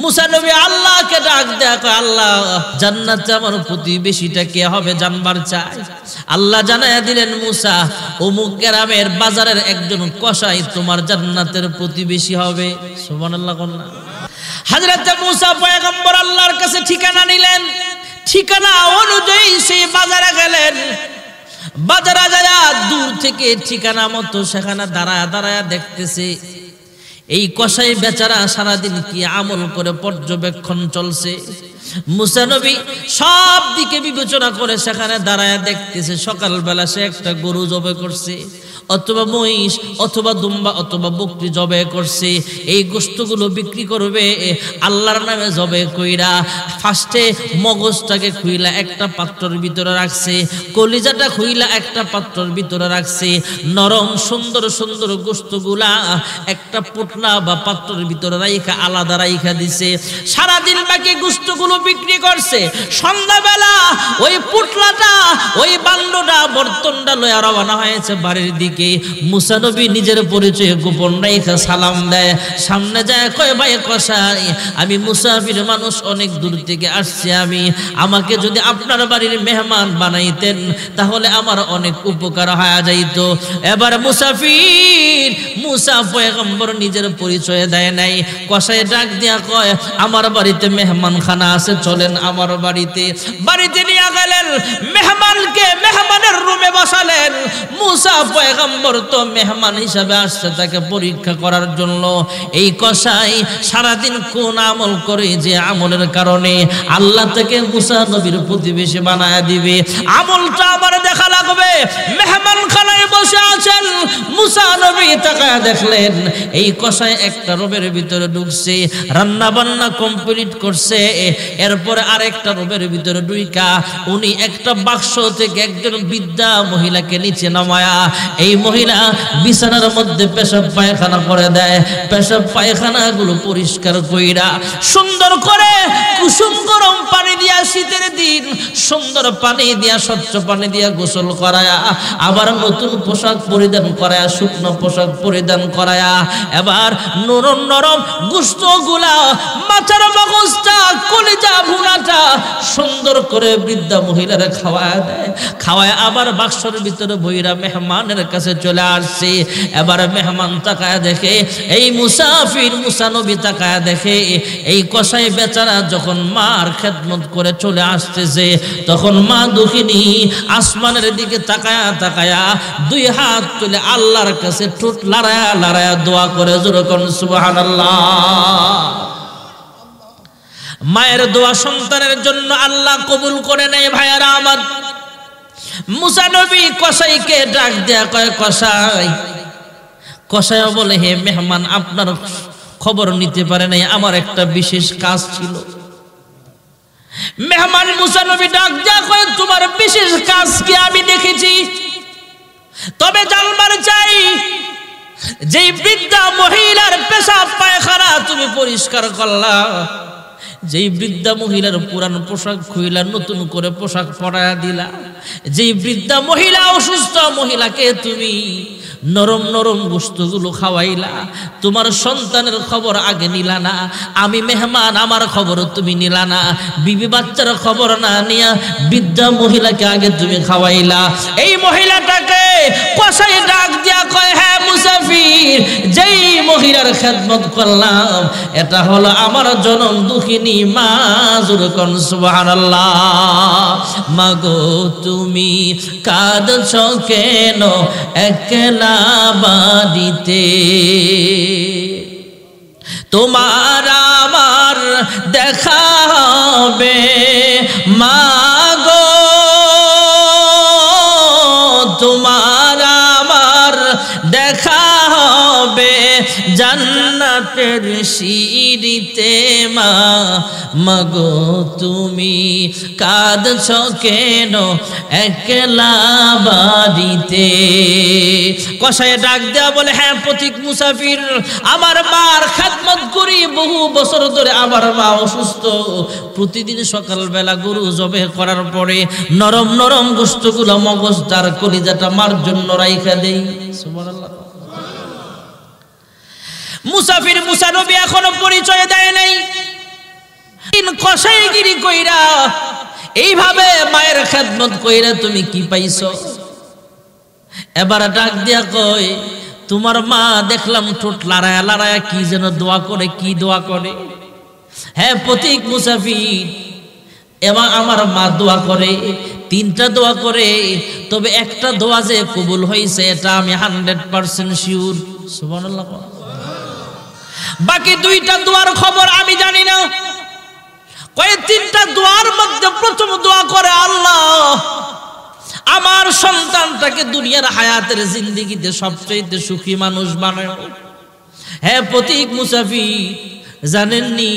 মুসানবী আল্লাহকে ডাক দেখো আল্লাহ জান্নাত আমার প্রতিবেশীটা কে হবে জানবার চাই আল্লাহ জানাইয়া দিলেন মুসা অমুক গ্রামের বাজারের একজন কসাই তোমার জান্নাতের প্রতিবেশী হবে সোমান আল্লাহ কন্যা হাজরত মুসা পয়গম্বর আল্লাহর কাছে ঠিকানা নিলেন ঠিকানা অনুযায়ী সেই বাজারে গেলেন বাজারা যারা দূর থেকে ঠিকানা মতো সেখানে দাঁড়ায় দাঁড়ায় দেখতেছে এই কষাই বেচারা সারাদিন কি আমল করে পর্যবেক্ষণ চলছে মুসানবী সব দিকে বিবেচনা করে সেখানে দাঁড়ায় দেখতেছে সকালবেলা সে একটা গরু জবে করছে অথবা মহিষ অথবা দুম্বা অথবা বকরি জবে করছে এই গোস্তগুলো বিক্রি করবে আল্লাহর নামে জবে কইরা ফার্স্টে মগজটাকে খুইলা একটা পাত্রর ভিতরে রাখছে কলিজাটা খুইলা একটা পাত্রর ভিতরে রাখছে নরম সুন্দর সুন্দর গোস্তগুলা একটা পুটনা বা পাত্রর ভিতরে রাইখা আলাদা রাইখা দিছে সারাদিন বাকি গোস্তগুলো বিক্রি করছে সন্ধ্যাবেলা ওই পুটলাটা ওই বাল্যটা বর্তনটা লয়া রওনা হয়েছে বাড়ির দিকে ব্যক্তিকে মুসানবী নিজের পরিচয় গোপন রেখে সালাম দেয় সামনে যায় কয় ভাই কষাই আমি মুসাফির মানুষ অনেক দূর থেকে আসছি আমি আমাকে যদি আপনার বাড়ির মেহমান বানাইতেন তাহলে আমার অনেক উপকার হওয়া যাইত এবার মুসাফির মুসা পয়গম্বর নিজের পরিচয় দেয় নাই কষায় ডাক দিয়া কয় আমার বাড়িতে মেহমান খানা আছে চলেন আমার বাড়িতে বাড়িতে নিয়ে গেলেন মেহমানকে মেহমানের রুমে বসালেন মুসা পয়গম্বর পয়গম্বর তো মেহমান হিসাবে আসছে তাকে পরীক্ষা করার জন্য এই কষাই সারাদিন কোন আমল করে যে আমলের কারণে আল্লাহ তাকে মুসা নবীর প্রতিবেশী বানায় দিবে আমলটা আবার দেখা লাগবে মেহমান খানায় বসে আছেন মুসা নবী তাকায় দেখলেন এই কষাই একটা রোবের ভিতরে ঢুকছে রান্না বান্না কমপ্লিট করছে এরপরে আরেকটা রোবের ভিতরে ঢুইকা উনি একটা বাক্স থেকে একজন বিদ্যা মহিলাকে নিচে নামায়া এই এই মহিলা বিছানার মধ্যে পেশাব পায়খানা করে দেয় পেশাব পায়খানাগুলো পরিষ্কার কইরা সুন্দর করে কুসুম গরম পানি দিয়া শীতের দিন সুন্দর পানি দিয়া স্বচ্ছ পানি দিয়া গোসল করায়া আবার নতুন পোশাক পরিধান করায়া শুকনো পোশাক পরিধান করায়া এবার নরম নরম গুস্ত গুলা মাথার মগজটা কলিজা ভুনাটা সুন্দর করে বৃদ্ধা মহিলারা খাওয়ায় দেয় খাওয়ায় আবার বাক্সর ভিতরে বইরা মেহমানের কাছে কাছে চলে আসছি এবার মেহমান তাকায় দেখে এই মুসাফির মুসানবী তাকায় দেখে এই কষাই বেচারা যখন মার খেদমত করে চলে আসতেছে তখন মা দুঃখিনী আসমানের দিকে তাকায়া তাকায়া দুই হাত তুলে আল্লাহর কাছে ঠোঁট লড়ায়া লড়ায়া দোয়া করে যেরকম সুবাহান মায়ের দোয়া সন্তানের জন্য আল্লাহ কবুল করে নেয় ভাইয়ারা আমার মুসানবী কসাইকে ডাক দেয়া কয় কসাই কসাই বলে হে মেহমান আপনার খবর নিতে পারে নাই আমার একটা বিশেষ কাজ ছিল মেহমান মুসানবী ডাক দেয়া কয় তোমার বিশেষ কাজ কি আমি দেখেছি তবে জানবার চাই যেই বৃদ্ধা মহিলার পেশা পায়খানা তুমি পরিষ্কার করলা যেই বৃদ্ধা মহিলার পুরান পোশাক খুইলা নতুন করে পোশাক পরায়া দিলা যেই বৃদ্ধা মহিলা অসুস্থ মহিলাকে তুমি নরম নরম বস্তুগুলো খাওয়াইলা তোমার সন্তানের খবর আগে নিলা না আমি মেহমান আমার খবর তুমি নিলা না বিবি বাচ্চার খবর না নিয়া বৃদ্ধা মহিলাকে আগে তুমি খাওয়াইলা এই মহিলাটাকে কষাই ডাক দিয়া কয় হ্যাঁ মুসাফির যেই মহিলার খেদমত করলাম এটা হলো আমার জনম দুঃখিনী তুমি মাজুর কন সুবহানাল্লাহ মাগো তুমি কাঁদছ কেন একলা বাদিতে তোমার আমার দেখা হবে মাগো হাসরের সিঁড়িতে মা মগো তুমি কাঁদছ কেন একলা বাড়িতে কষায় ডাক দেওয়া বলে হ্যাঁ প্রতীক মুসাফির আমার মার খাদমত করি বহু বছর ধরে আমার মা অসুস্থ প্রতিদিন সকালবেলা গরু জবে করার পরে নরম নরম গোস্তগুলো মগজ তার কলিজাটা মার জন্য রাইখা দেই সুবহানাল্লাহ মুসাফির মুসানবী এখনো পরিচয় দেয় নাই কষাইগিরি কইরা এইভাবে মায়ের খেদমত কইরা তুমি কি পাইছ এবার ডাক দিয়া কই তোমার মা দেখলাম ঠোঁট লাড়ায়া লাড়ায়া কি যেন দোয়া করে কি দোয়া করে হ্যাঁ প্রতীক মুসাফির এবং আমার মা দোয়া করে তিনটা দোয়া করে তবে একটা দোয়া যে কবুল হয়েছে এটা আমি হান্ড্রেড পার্সেন্ট শিওর সুবর্ণ বাকি দুইটা দোয়ার খবর আমি জানি না কয়ে তিনটা দোয়ার মধ্যে প্রথম দোয়া করে আল্লাহ আমার সন্তানটাকে দুনিয়ার হায়াতের জিন্দিগিতে সবচেয়ে সুখী মানুষ বানায় হ্যাঁ প্রতীক মুসাফি জানেননি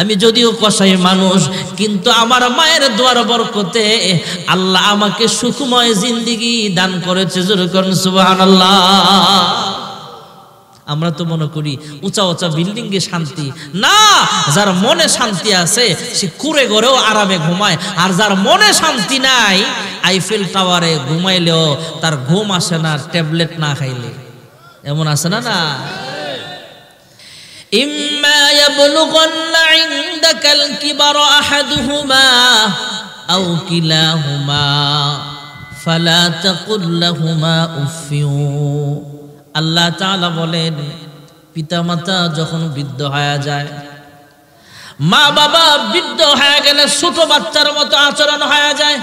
আমি যদিও কষাই মানুষ কিন্তু আমার মায়ের দোয়ার বরকতে আল্লাহ আমাকে সুখময় জিন্দিগি দান করেছে জোর করুন সুবহানাল্লাহ আমরা তো মনে করি উঁচা উঁচা এ শান্তি না যার মনে শান্তি আছে সে কুড়ে গড়েও আরামে ঘুমায় আর যার মনে শান্তি নাই আইফেল টাওয়ারে ঘুমাইলেও তার ঘুম আসে না ট্যাবলেট না খাইলে এমন আছে না না إما তকুল্লাহুমা عندك আল্লাহ তালা বলেন পিতামাতা যখন বৃদ্ধ হয়ে যায় মা বাবা বৃদ্ধ হয়ে গেলে ছোট বাচ্চার মতো আচরণ হয়ে যায়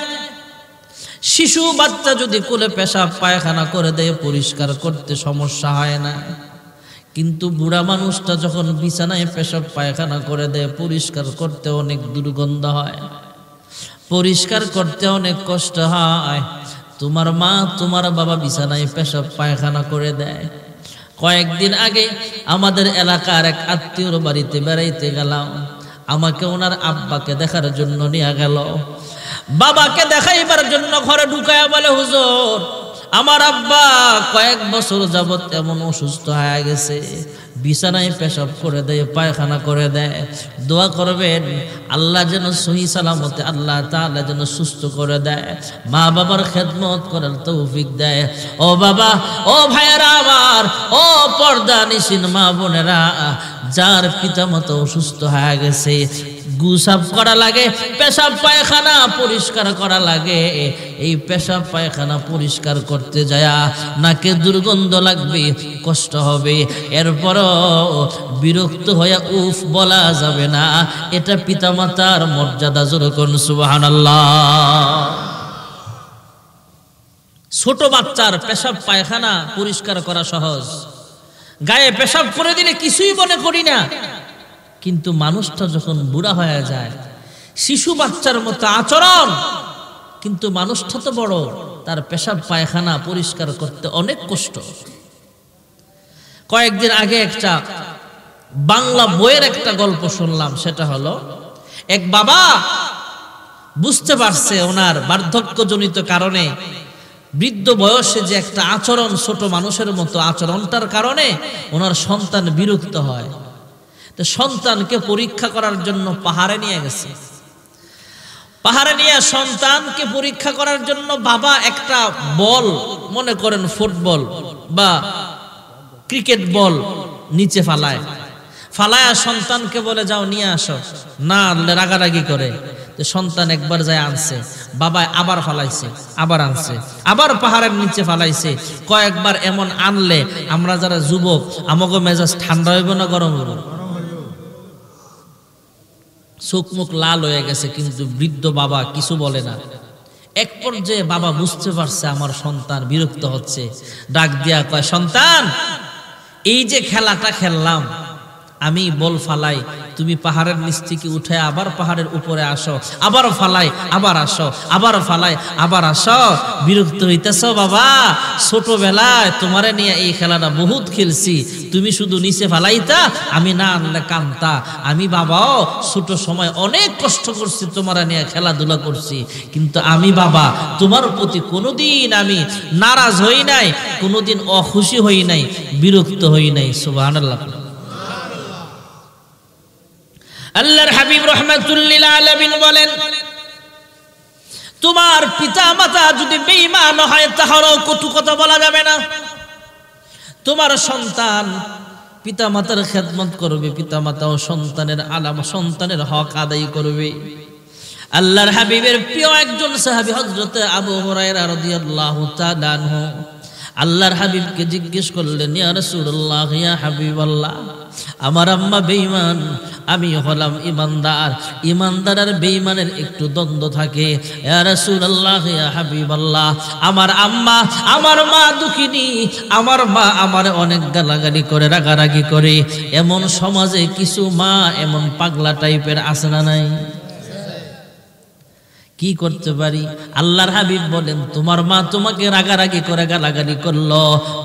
শিশু বাচ্চা যদি কোলে পেশাব পায়খানা করে দেয় পরিষ্কার করতে সমস্যা হয় না কিন্তু বুড়া মানুষটা যখন বিছানায় পেশাব পায়খানা করে দেয় পরিষ্কার করতে অনেক দুর্গন্ধ হয় পরিষ্কার করতে অনেক কষ্ট হয় তোমার মা তোমার বাবা বিছানায় পেশাব পায়খানা করে দেয় কয়েকদিন আগে আমাদের এলাকার এক আত্মীয়র বাড়িতে বেড়াইতে গেলাম আমাকে ওনার আব্বাকে দেখার জন্য নিয়ে গেল বাবাকে দেখাইবার জন্য ঘরে ঢুকায় বলে হুজুর আমার আব্বা কয়েক বছর যাবত এমন অসুস্থ হয়ে গেছে বিছানায় পেশাব করে দেয় পায়খানা করে দেয় দোয়া করবেন আল্লাহ যেন সহি সালামতে আল্লাহ তাআলা যেন সুস্থ করে দেয় মা বাবার খেদমত করার তৌফিক দেয় ও বাবা ও ভাইয়েরা আবার ও পর্দা নিশিন মা বোনেরা যার মতো অসুস্থ হয়ে গেছে গুসাব করা লাগে পেশাব পায়খানা পরিষ্কার করা লাগে এই পেশাব পায়খানা পরিষ্কার করতে যায়া নাকে দুর্গন্ধ লাগবে কষ্ট হবে এরপরও বিরক্ত হয়ে উফ বলা যাবে না এটা পিতামাতার মর্যাদা যেরকম সুবাহানাল্লাহ ছোট বাচ্চার পেশাব পায়খানা পরিষ্কার করা সহজ গায়ে পেশাব করে দিলে কিছুই মনে করি না কিন্তু মানুষটা যখন বুড়া হয়ে যায় শিশু বাচ্চার মতো আচরণ কিন্তু মানুষটা তো বড় তার পেশাব পায়খানা পরিষ্কার করতে অনেক কষ্ট কয়েকদিন আগে একটা বাংলা বইয়ের একটা গল্প শুনলাম সেটা হলো এক বাবা বুঝতে পারছে ওনার বার্ধক্যজনিত কারণে বৃদ্ধ বয়সে যে একটা আচরণ ছোট মানুষের মতো আচরণটার কারণে ওনার সন্তান বিরক্ত হয় তো সন্তানকে পরীক্ষা করার জন্য পাহাড়ে নিয়ে গেছে পাহাড়ে নিয়ে সন্তানকে পরীক্ষা করার জন্য বাবা একটা বল মনে করেন ফুটবল বা ক্রিকেট বল নিচে ফালায় ফালায়া সন্তানকে বলে যাও নিয়ে আস না রাগারাগি করে সন্তান একবার যায় আনছে বাবা আবার ফালাইছে আবার আনছে আবার পাহাড়ের নিচে ফালাইছে কয়েকবার এমন আনলে আমরা যারা যুবক আমাকে মেজাজ ঠান্ডা হইব না গরম হইব চোখ মুখ লাল হয়ে গেছে কিন্তু বৃদ্ধ বাবা কিছু বলে না এক পর্যায়ে বাবা বুঝতে পারছে আমার সন্তান বিরক্ত হচ্ছে ডাক দিয়া কয় সন্তান এই যে খেলাটা খেললাম আমি বল ফালাই তুমি পাহাড়ের নিচ থেকে উঠে আবার পাহাড়ের উপরে আসো আবার ফালাই আবার আসো আবার ফালাই আবার আসো বিরক্ত হইতেছ বাবা ছোটবেলায় তোমারে নিয়ে এই খেলাটা বহুত খেলছি তুমি শুধু নিচে ফালাইতা আমি না আনলে কান্তা আমি বাবাও ছোট সময় অনেক কষ্ট করছি তোমারা নিয়ে খেলাধুলা করছি কিন্তু আমি বাবা তোমার প্রতি কোনোদিন আমি নারাজ হই নাই কোনোদিন অখুশি হই নাই বিরক্ত হই নাই সুবাহ আল্লাহ আল্লাহর হাবিব রহমাতুল্লিল আলমিন বলেন তোমার পিতা মাতা যদি বেইমান হয় তাহারও কটু কথা বলা যাবে না তোমার সন্তান পিতা মাতার খেদমত করবে পিতা মাতা ও সন্তানের আলাম সন্তানের হক আদায় করবে আল্লাহর হাবিবের প্রিয় একজন সাহাবি হজরত আবু হরাইরা আল্লাহর হাবিবকে জিজ্ঞেস করলেন ইয়া রাসূলুল্লাহ ইয়া হাবিবাল্লাহ আমার আম্মা বেইমান আমি হলাম ইমানদার ইমানদার আর বেইমানের একটু দ্বন্দ্ব থাকে হাবিবাল্লাহ আমার আম্মা আমার মা দুঃখিনী আমার মা আমার অনেক গালাগালি করে রাগারাগি করে এমন সমাজে কিছু মা এমন পাগলা টাইপের আসনা নাই কি করতে পারি আল্লাহর হাবিব বলেন তোমার মা তোমাকে রাগারাগি করে গালাগালি করলো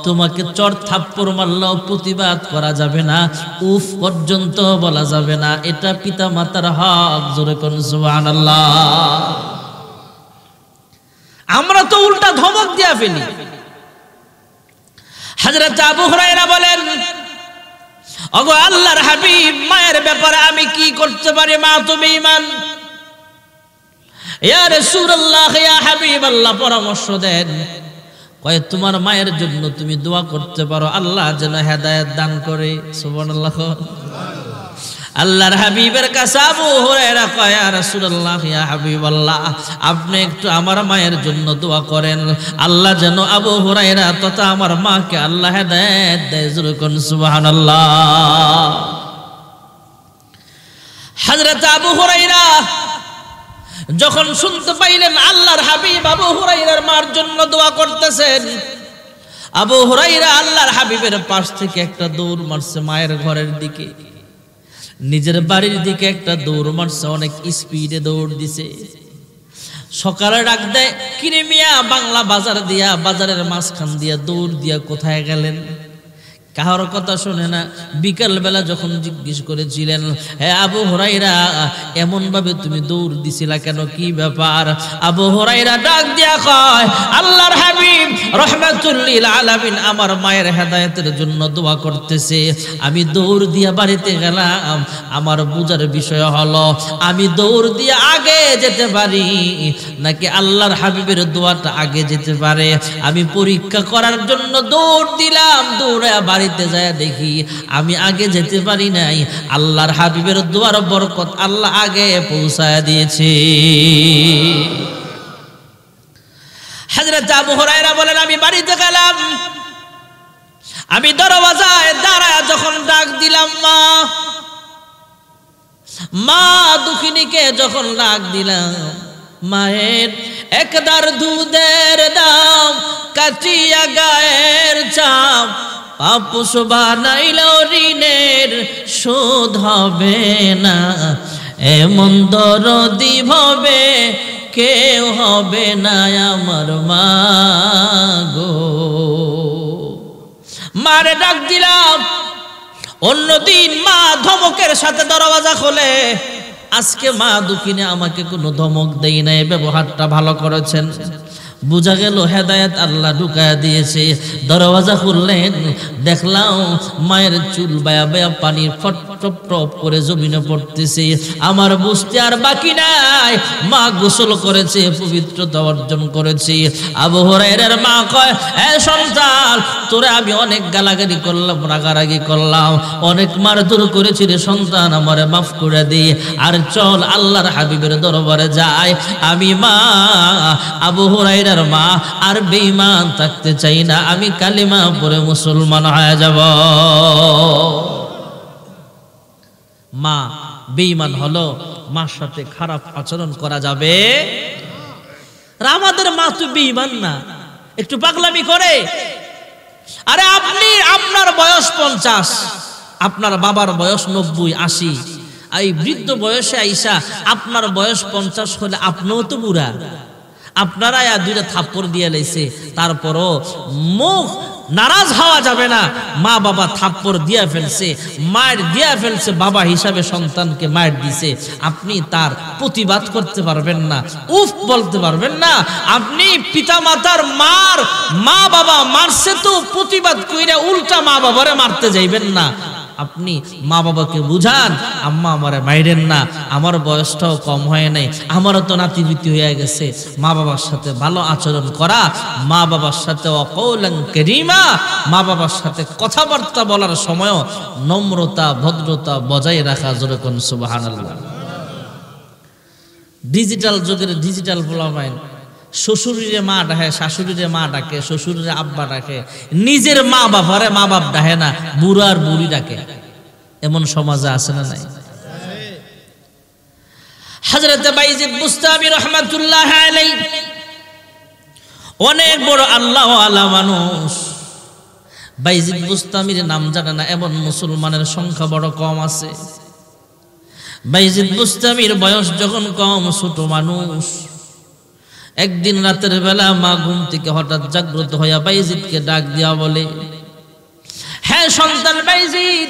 তোমাকে চর থাপ্পড় মারল প্রতিবাদ করা যাবে না উফ পর্যন্ত বলা যাবে না এটা পিতা মাতার হক জোরে কোন সুবান আমরা তো উল্টা ধমক দিয়া ফেলি হাজরত আবু হুরায়রা বলেন অগো আল্লাহর হাবিব মায়ের ব্যাপারে আমি কি করতে পারি মা তুমি ইমান ইয়া রাসূলুল্লাহ ইয়া হাবিবাল্লাহ পরামর্শ দেন কয় তোমার মায়ের জন্য তুমি দোয়া করতে পারো আল্লাহ যেন হেদায়েত দান করে সুবহানাল্লাহ আল্লাহর হাবিবের কাছে আবু হুরায়রা কয় ইয়া রাসূলুল্লাহ ইয়া হাবিবাল্লাহ আপনি একটু আমার মায়ের জন্য দোয়া করেন আল্লাহ যেন আবু হুরায়রা তথা আমার মাকে আল্লাহ হেদায়েত দেয় যুরকুন সুবহানাল্লাহ হযরত আবু হুরায়রা যখন শুনতে পাইলেন আল্লাহর হাবিব আবু হুরাইরার মার জন্য দোয়া করতেছেন আবু হুরাইরা আল্লাহর হাবিবের পাশ থেকে একটা দৌড় মারছে মায়ের ঘরের দিকে নিজের বাড়ির দিকে একটা দৌড় মারছে অনেক স্পিডে দৌড় দিছে সকালে ডাক দেয় কিনে মিয়া বাংলা বাজার দিয়া বাজারের মাঝখান দিয়া দৌড় দিয়া কোথায় গেলেন কাহার কথা শোনে না বিকাল বেলা যখন জিজ্ঞেস করেছিলেন হে আবু হরাইরা এমন ভাবে তুমি দৌড় দিছিলা কেন কি ব্যাপার আবু হরাইরা ডাক দিয়া কয় আল্লাহর হাবিব রহমাতুল্লিল আলামিন আমার মায়ের হেদায়েতের জন্য দোয়া করতেছে আমি দৌড় দিয়া বাড়িতে গেলাম আমার বুঝার বিষয় হলো আমি দৌড় দিয়া আগে যেতে পারি নাকি আল্লাহর হাবিবের দোয়াটা আগে যেতে পারে আমি পরীক্ষা করার জন্য দৌড় দিলাম দৌড়ে বাড়িতে যায় দেখি আমি আগে যেতে পারি নাই আল্লাহর হাবিবের দুয়ার বরকত আল্লাহ আগে পৌঁছায় দিয়েছে আমি দরওয়াজায় যখন ডাক দিলাম মা মা দুখিনীকে যখন ডাক দিলাম মায়ের একদার দুধের দাম কাটিয়া গায়ের চাপ আপুস বানাইলেও ঋণের শোধ হবে না এমন দরদি হবে কেউ হবে না আমার মা গো মারে ডাক দিলাম অন্যদিন মা ধমকের সাথে দরওয়াজা খোলে আজকে মা দুকিনে আমাকে কোনো ধমক দেই নাই ব্যবহারটা ভালো করেছেন বুঝা গেল হেদায়ত আল্লাহ ঢুকায় দিয়েছে দরওয়াজা খুললেন দেখলাম মায়ের চুল বায়া বায়া পানি ফট টপ টপ করে জমিনে পড়তেছে আমার বুঝতে আর বাকি নাই মা গোসল করেছে পবিত্রতা অর্জন করেছে আবহরাইরার মা কয় এ সন্তান তোরে আমি অনেক গালাগালি করলাম রাগারাগি করলাম অনেক মারধর করেছি রে সন্তান আমারে মাফ করে দি আর চল আল্লাহর হাবিবের দরবারে যায় আমি মা আবহরাইরা মমিনের মা আর বেঈমান থাকতে চাই না আমি কালিমা পরে মুসলমান হয়ে যাব মা বেইমান হলো মার সাথে খারাপ আচরণ করা যাবে আমাদের মা তো বেইমান না একটু পাগলামি করে আরে আপনি আপনার বয়স পঞ্চাশ আপনার বাবার বয়স নব্বই আশি এই বৃদ্ধ বয়সে আইসা আপনার বয়স পঞ্চাশ হলে আপনিও তো বুড়া আপনারা দুইটা থাপ্পড় দিয়ে লেছে তারপরও মুখ নারাজ হওয়া যাবে না মা বাবা থাপ্পড় দিয়া ফেলছে মায়ের দিয়া ফেলছে বাবা হিসাবে সন্তানকে মায়ের দিছে আপনি তার প্রতিবাদ করতে পারবেন না উফ বলতে পারবেন না আপনি পিতা মাতার মার মা বাবা মারছে তো প্রতিবাদ কইরা উল্টা মা বাবারে মারতে যাইবেন না আপনি মা বাবাকে বুঝান আম্মা আমার মাইরেন না আমার বয়সটাও কম হয় নাই আমারও তো নাতিবৃত্তি হয়ে গেছে মা বাবার সাথে ভালো আচরণ করা মা বাবার সাথে অকৌলঙ্কেরিমা মা বাবার সাথে কথাবার্তা বলার সময়ও নম্রতা ভদ্রতা বজায় রাখা যেরকম সুবাহান ডিজিটাল যুগের ডিজিটাল পোলামাইন শ্বশুরের মা ডাহে শাশুড়িরে মা ডাকে শ্বশুরের আব্বা ডাকে নিজের মা বাবারে মা বাপ ডাহে না বুড়ার বুড়ি ডাকে এমন সমাজে আছে না নাই হজরত বাইজিদ বুস্তাবি রহমাতুল্লাহ আলাই অনেক বড় আল্লাহ আল্লাহ মানুষ বাইজিদ বুস্তামির নাম জানে না এমন মুসলমানের সংখ্যা বড় কম আছে বাইজিদ বুস্তামির বয়স যখন কম ছোট মানুষ একদিন রাতের বেলা মা ঘুম থেকে হঠাৎ জাগ্রত হইয়া বাইজিদকে ডাক দিয়া বলে হ্যাঁ সন্তান বাইজিদ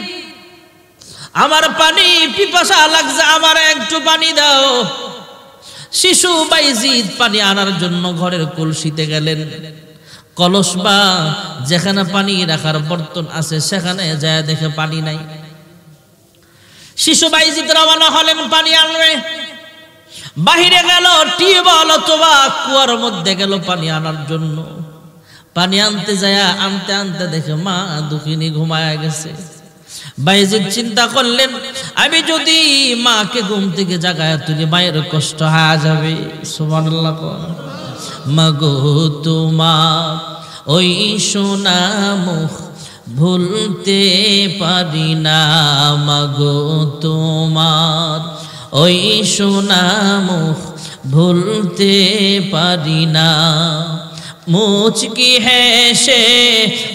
আমার পানি পিপাসা লাগছে আমার একটু পানি দাও শিশু বাইজিদ পানি আনার জন্য ঘরের কলসিতে গেলেন কলস বা যেখানে পানি রাখার বর্তন আছে সেখানে যায় দেখে পানি নাই শিশু বাইজিদ রওনা হলেন পানি আনবে বাহিরে গেল টিউবওয়েল অথবা কুয়ার মধ্যে গেল পানি আনার জন্য পানি আনতে যায় আনতে আনতে দেখে মা দুঃখিনী ঘুমায় গেছে বাইজিদ চিন্তা করলেন আমি যদি মাকে ঘুম থেকে জাগায় তুলি মায়ের কষ্ট হায়া যাবে সুবহানাল্লাহ মাগো তোমার ওই সোনা মুখ ভুলতে পারি না মাগো তোমার ওই সুনাম ভুলতে পারি না মুচকি হেসে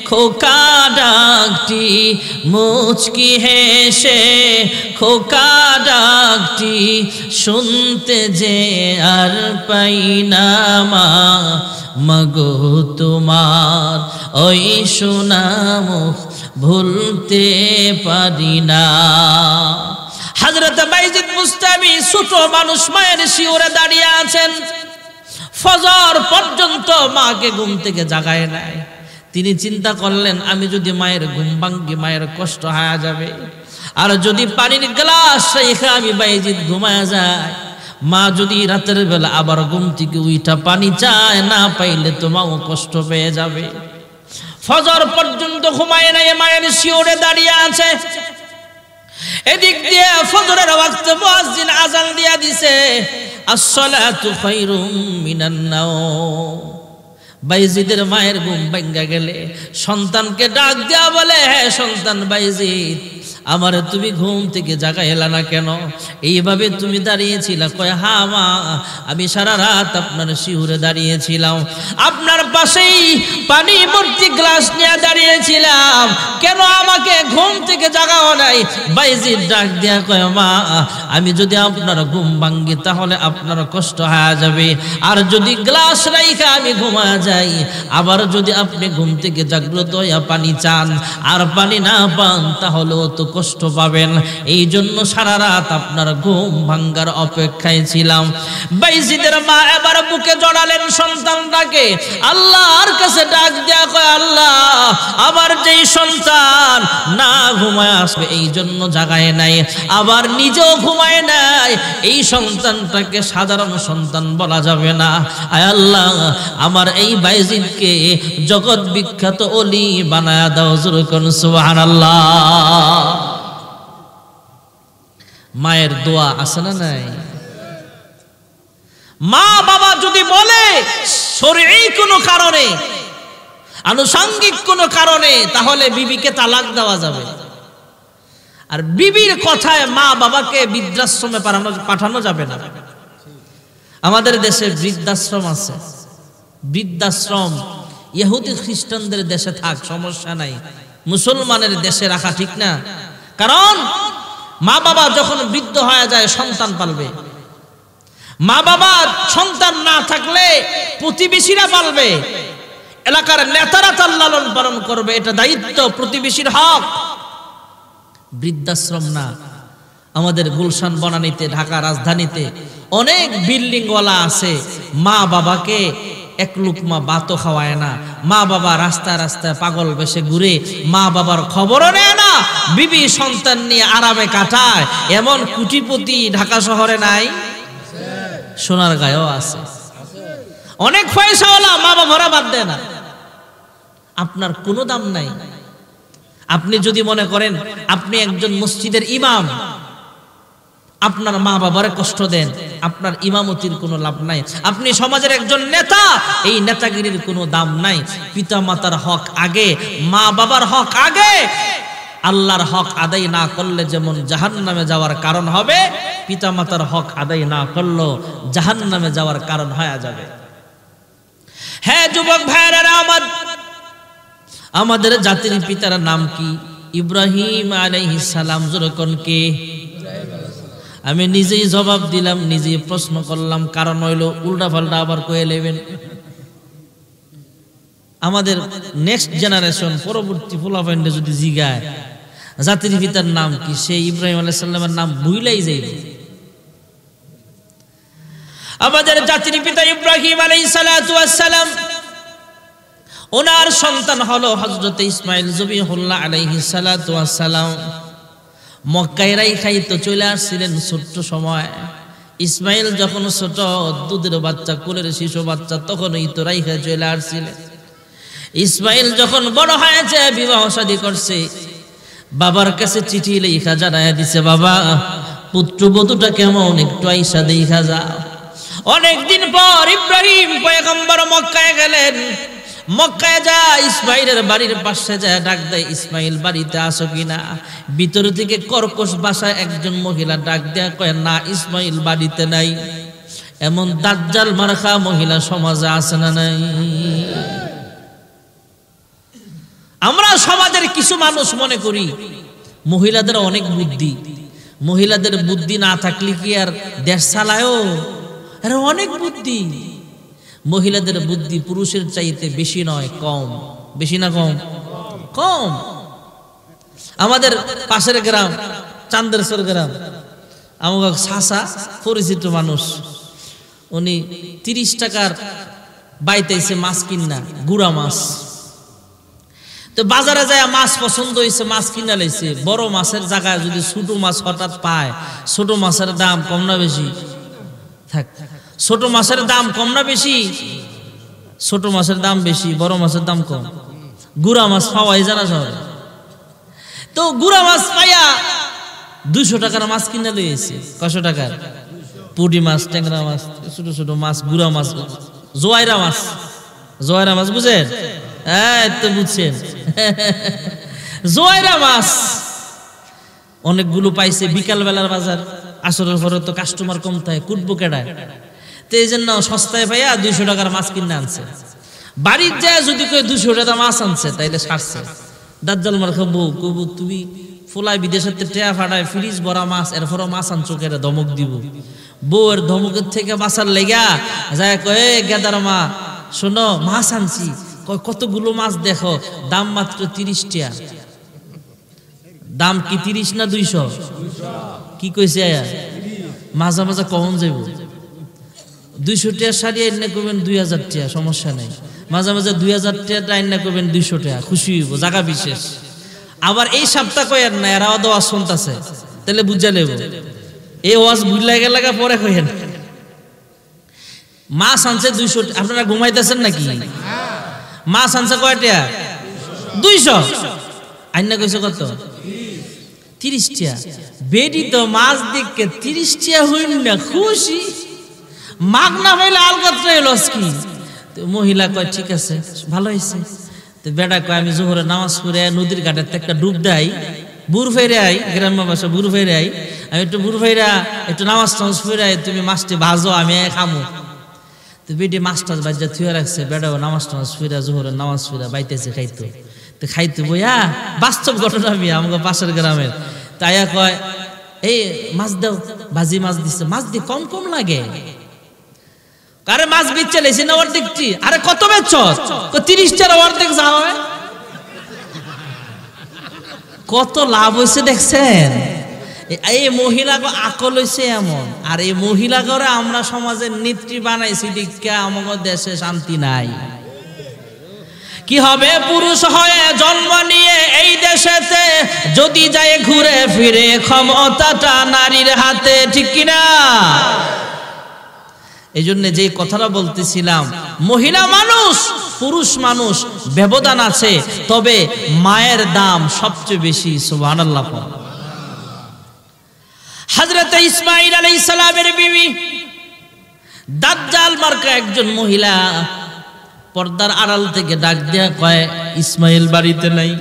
খোকা ডাকটি মুচকি হেসে খোকা ডাকটি শুনতে যে আর পাই না মা মগো তোমার ওই সুনাম ভুলতে পারি না হজরত বাইজিদ মুস্তামি ছোট মানুষ মায়ের শিওরে দাঁড়িয়ে আছেন ফজর পর্যন্ত মাকে ঘুম থেকে জাগায় নাই তিনি চিন্তা করলেন আমি যদি মায়ের ঘুম ভাঙ্গি মায়ের কষ্ট হায়া যাবে আর যদি পানির গ্লাস আমি বাইজিদ ঘুমায়া যায় মা যদি রাতের বেলা আবার ঘুম থেকে উইটা পানি চায় না পাইলে তোমাও কষ্ট পেয়ে যাবে ফজর পর্যন্ত ঘুমায় নাই মায়ের শিওরে দাঁড়িয়ে আছে এদিক দিয়ে ফজরের ওয়াক্তে মুয়াজ্জিন আজান দিয়া দিছে আসসালাতু খায়রুম মিনান নাওম বাইজিদের মায়ের ঘুম ভাঙ্গা গেলে সন্তানকে ডাক দিয়া বলে হ্যাঁ সন্তান বাইজিদ আমার তুমি ঘুম থেকে জাগা এলা না কেন এইভাবে তুমি দাঁড়িয়েছিলা কয় হা মা আমি সারা রাত আপনার শিহুরে দাঁড়িয়েছিলাম আপনার পাশেই পানি ভর্তি গ্লাস নিয়ে দাঁড়িয়েছিলাম কেন আমাকে ঘুম থেকে জাগাও নাই বাইজির ডাক দেয়া কয় মা আমি যদি আপনার ঘুম ভাঙ্গি তাহলে আপনার কষ্ট হয়ে যাবে আর যদি গ্লাস রাইখা আমি ঘুমা যাই আবার যদি আপনি ঘুম থেকে জাগ্রত হইয়া পানি চান আর পানি না পান তাহলেও তো কষ্ট পাবেন এই জন্য সারা রাত আপনার ঘুম ভাঙ্গার অপেক্ষায় ছিলাম বাইজিদের মা এবার বুকে জড়ালেন সন্তানটাকে আল্লাহর কাছে ডাক দেয়া কয় আল্লাহ আবার যেই সন্তান না ঘুমায় আসবে এই জন্য জাগায় নাই আবার নিজেও ঘুমায় নাই এই সন্তানটাকে সাধারণ সন্তান বলা যাবে না আয় আল্লাহ আমার এই বাইজিদকে জগৎ বিখ্যাত অলি বানায় দাও জোর সুবহানাল্লাহ মায়ের দোয়া আছে না নাই মা বাবা যদি বলে শরীরই কোনো কারণে আনুষাঙ্গিক কোনো কারণে তাহলে বিবিকে তালাক দেওয়া যাবে আর বিবির কথায় মা বাবাকে বৃদ্ধাশ্রমে পাঠানো পাঠানো যাবে না আমাদের দেশে বৃদ্ধাশ্রম আছে বৃদ্ধাশ্রম ইহুদি খ্রিস্টানদের দেশে থাক সমস্যা নাই মুসলমানের দেশে রাখা ঠিক না কারণ মা বাবা যখন বৃদ্ধ হয়ে যায় সন্তান পালবে মা বাবার সন্তান না থাকলে প্রতিবেশীরা পালবে এলাকার নেতারা তার লালন পালন করবে এটা দায়িত্ব প্রতিবেশীর হক বৃদ্ধাশ্রম না আমাদের গুলশান বনানিতে ঢাকা রাজধানীতে অনেক বিল্ডিংওয়ালা আছে মা বাবাকে এক লুকমা বাত খাওয়ায় না মা বাবা রাস্তায় রাস্তায় পাগল বেশে ঘুরে মা বাবার খবরও নেয় না বিবি সন্তান নিয়ে আরামে কাটায় এমন কুটিপতি ঢাকা শহরে নাই সোনার গায়েও আছে অনেক পয়সাওয়ালা মা বাবারা বাদ দেয় না আপনার কোনো দাম নাই আপনি যদি মনে করেন আপনি একজন মসজিদের ইমাম আপনার মা বাবারে কষ্ট দেন আপনার ইমামতির কোনো লাভ নাই আপনি সমাজের একজন নেতা এই নেতাগিরির কোনো দাম নাই পিতা মাতার হক আগে মা বাবার হক আগে আল্লাহর হক আদায় না করলে যেমন জাহান নামে যাওয়ার কারণ হবে পিতা মাতার হক আদায় না করলেও জাহান নামে যাওয়ার কারণ হয়ে যাবে হ্যাঁ যুবক ভাইয়েরা আমার আমাদের জাতির পিতার নাম কি ইব্রাহিম আলাইহিস সালাম জোরকন কে আমি নিজেই জবাব দিলাম নিজেই প্রশ্ন করলাম কারণ হইল উল্টা পাল্টা আবার কয়ে নেবেন আমাদের নেক্সট জেনারেশন পরবর্তী ফোলাফাইন্ডে যদি জিগায় জাতির পিতার নাম কি সেই ইব্রাহিম আলাইসাল্লামের নাম ভুইলাই যাইবে আমাদের জাতির পিতা ইব্রাহিম আলাইসালাম ওনার সন্তান হলো হজরত ইসমাইল জবিহুল্লাহ আলাইহি সালাম খাই খাইতো চলে আসছিলেন ছোট্ট সময় ইসমাইল যখন ছোট দুধের বাচ্চা কোলের শিশু বাচ্চা তখন তো খাই চলে আসছিলেন ইসমাইল যখন বড় হয়েছে বিবাহ শাদী করছে বাবার কাছে চিঠি লেখা জানায় দিছে বাবা পুত্র বধুটা কেমন একটু আইসা দেখা যা অনেকদিন পর ইব্রাহিম পয়গম্বর মক্কায় গেলেন মক্কায় যা ইসমাইলের বাড়ির পাশে যায় ডাক দেয় ইসমাইল বাড়িতে আসো কিনা ভিতর থেকে কর্কশ বাসায় একজন মহিলা ডাক দেয়া কয়ে না ইসমাইল বাড়িতে নাই এমন দাজ্জাল মার্খা মহিলা সমাজে আছে না নাই আমরা সমাজের কিছু মানুষ মনে করি মহিলাদের অনেক বুদ্ধি মহিলাদের বুদ্ধি না থাকলে কি আর দেশ চালায় অনেক বুদ্ধি মহিলাদের বুদ্ধি পুরুষের চাইতে বেশি নয় কম বেশি না কম কম আমাদের পাশের গ্রাম চান্দেশ্বর গ্রাম আমার সাসা পরিচিত মানুষ উনি তিরিশ টাকার বাইতেছে মাছ কিনা গুড়া মাছ তো বাজারে যায় মাছ পছন্দ হয়েছে মাছ কিনা লাইছে বড় মাছের জায়গায় যদি ছোট মাছ হঠাৎ পায় ছোট মাছের দাম কম না বেশি থাক ছোট মাছের দাম কম না বেশি ছোট মাছের দাম বেশি বড় মাছের দাম কম গুড়া মাছ পাওয়াই জানা শহরে তো গুড়া মাছ পাইয়া দুশো টাকার মাছ কিনে দিয়েছে কশো টাকার পুটি মাছ ট্যাংরা মাছ ছোট ছোট মাছ গুড়া মাছ জোয়াইরা মাছ জোয়াইরা মাছ বুঝেন হ্যাঁ তো বুঝছেন জোয়াইরা মাছ অনেকগুলো পাইছে বিকালবেলার বাজার আসরের পরে তো কাস্টমার কম থাকে কুটবো কেডায় তো এই জন্য সস্তায় পাইয়া দুইশো টাকার মাছ কিনে আনছে বাড়ির যায় যদি কেউ দুশো টাকা মাছ আনছে তাইলে সারছে দাজ্জাল মার খাবো কবু তুমি ফুলাই বিদেশের টেয়া ফাটায় ফ্রিজ ভরা মাছ এরপরও মাছ আনছো কেটে ধমক দিব বউয়ের ধমকের থেকে বাঁচার লেগা যায় কয়ে গেদার মা শোনো মাছ আনছি কতগুলো মাছ দেখো দাম মাত্র তিরিশ টিয়া দাম কি তিরিশ না দুইশ কি কইছে মাঝে মাঝে কখন যাইব দুইশো টাকা শাড়ি আইনা করবেন দুই হাজার টাকা সমস্যা নেই মাঝে মাঝে দুই হাজার টিয়াটা আইনা করবেন দুইশো টাকা খুশি হইব জায়গা বিশেষ আবার এই সপ্তাহ কয়েন না এরা তো ওয়াজ শুনতেছে তাহলে বুঝা লেব এই ওয়াজ বুঝলাই গেলে পরে কইেন মা আনছে দুইশো আপনারা ঘুমাইতেছেন নাকি মা সানছে কয়টা দুইশো আইনা কইছে কত তিরিশটিয়া বেডি তো মাছ তিরিশ তিরিশটিয়া হইন না খুশি মাগ না পাইলে আলগাত্রা এলো কি তো মহিলা কয় ঠিক আছে ভালো হয়েছে তো বেটা কয় আমি জোহরে নামাজ পড়ে নদীর ঘাটের একটা ডুব দেয় বুড় ফেরে আই গ্রাম্য বাসা বুড় ফেরে আই আমি একটু বুড় ফেরা একটু নামাজ টামাজ ফেরে তুমি মাছটি ভাজো আমি খামো তো বেটি মাছ টাছ বাজা থুয়ে রাখছে বেটাও নামাজ টামাজ ফেরা জোহরে নামাজ ফেরা বাইতেছে খাইতো তো খাইতো বইয়া বাস্তব ঘটনা আমি আমাকে পাশের গ্রামের তাইয়া কয় এই মাছ দাও ভাজি মাছ দিছে মাছ দি কম কম লাগে আরে মাছ বিচ্ছে লেছি না অর্ধেকটি আরে কত বেচছস তো তিরিশটার অর্ধেক যা হবে কত লাভ হয়েছে দেখছেন এই মহিলা আকল হয়েছে এমন আর এই মহিলা করে আমরা সমাজের নেত্রী বানাইছি দীক্ষা আমাদের দেশে শান্তি নাই কি হবে পুরুষ হয়ে জন্ম নিয়ে এই দেশেতে যদি যায় ঘুরে ফিরে ক্ষমতাটা নারীর হাতে ঠিক কিনা এই জন্য যে কথাটা বলতেছিলাম মহিলা মানুষ পুরুষ মানুষ ব্যবধান আছে তবে মায়ের দাম সবচেয়ে বেশি সুবাহ আল্লাহ ইসমাইল আলী ইসালামের বিবি দাজ্জাল মার্কা একজন মহিলা পর্দার আড়াল থেকে ডাক দেয়া কয় ইসমাইল বাড়িতে নাই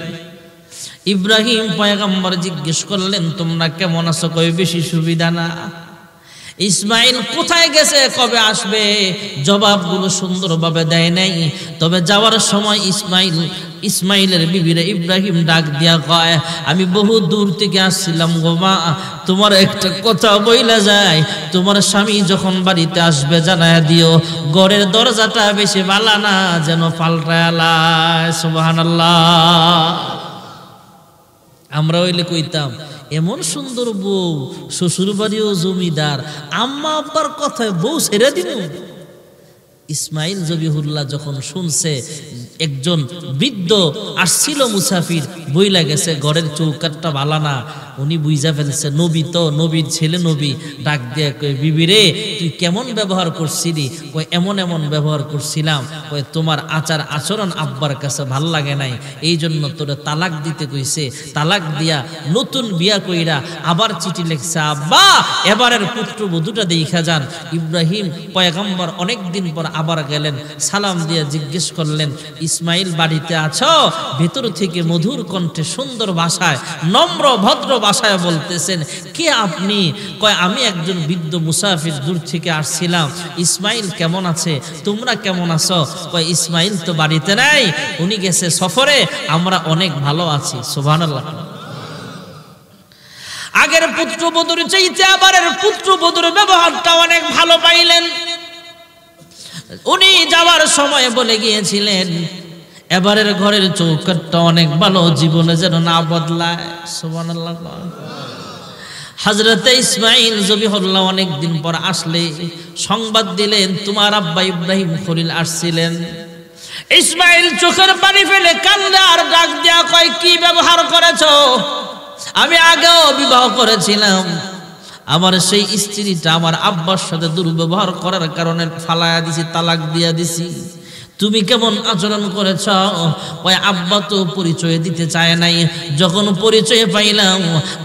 ইব্রাহিম পয়গাম্বর জিজ্ঞেস করলেন তোমরা কেমন আছো কয়ে বেশি সুবিধা না ইসমাইল কোথায় গেছে কবে আসবে জবাবগুলো সুন্দরভাবে দেয় নাই তবে যাওয়ার সময় ইসমাইল ইসমাইলের বিবিরে ইব্রাহিম ডাক দিয়া কয় আমি বহু দূর থেকে আসছিলাম গো মা তোমার একটা কথা বইলা যায় তোমার স্বামী যখন বাড়িতে আসবে জানায় দিও ঘরের দরজাটা বেশি বালা না যেন পাল্টায় সুবহানাল্লাহ আমরা ওইলে কইতাম এমন সুন্দর বউ শ্বশুর বাড়িও জমিদার আম্মা আব্বার কথায় বউ ছেড়ে দিন ইসমাইল জবিহুল্লাহ যখন শুনছে একজন বৃদ্ধ আসছিল মুসাফির বইলা গেছে ঘরের চৌকাটটা ভালা উনি বুঝা ফেলছে নবী তো নবীর ছেলে নবী ডাক দিয়ে বিবিরে বিবি রে তুই কেমন ব্যবহার করছিলি ওই এমন এমন ব্যবহার করছিলাম ওই তোমার আচার আচরণ আব্বার কাছে ভাল লাগে নাই এই জন্য তোরা তালাক দিতে কইছে তালাক দিয়া নতুন বিয়া কইরা আবার চিঠি লেখছে আব্বা এবারের পুত্রবধূটা দেখা যান ইব্রাহিম পয়গাম্বর অনেক দিন পর আবার গেলেন সালাম দিয়ে জিজ্ঞেস করলেন ইসমাইল বাড়িতে আছো ভেতর থেকে মধুর কণ্ঠে সুন্দর ভাষায় নম্র ভদ্র ভাষায় বলতেছেন কে আপনি কয় আমি একজন বৃদ্ধ মুসাফির দূর থেকে আসছিলাম ইসমাইল কেমন আছে তোমরা কেমন আছো কয় ইসমাইল তো বাড়িতে নাই উনি গেছে সফরে আমরা অনেক ভালো আছি সোভান আল্লাহ আগের পুত্রবধূর চাইতে আবারের পুত্রবধূর ব্যবহারটা অনেক ভালো পাইলেন উনি যাওয়ার সময় বলে গিয়েছিলেন এবারের ঘরের চৌকাটটা অনেক ভালো জীবনে যেন না বদলায় সুবান হাজরতে ইসমাইল জবিহল্লা অনেক দিন পর আসলে সংবাদ দিলেন তোমার আব্বা ইব্রাহিম খলিল আসছিলেন ইসমাইল চোখের পানি ফেলে কান্দে আর ডাক দিয়া কয় কি ব্যবহার করেছ আমি আগেও বিবাহ করেছিলাম আমার সেই স্ত্রীটা আমার আব্বার সাথে দুর্ব্যবহার করার কারণে ফালায়া দিছি তালাক দিয়া দিছি তুমি কেমন আচরণ করেছ ওই আব্বা তো পরিচয় দিতে চায় নাই যখন পরিচয় পাইলাম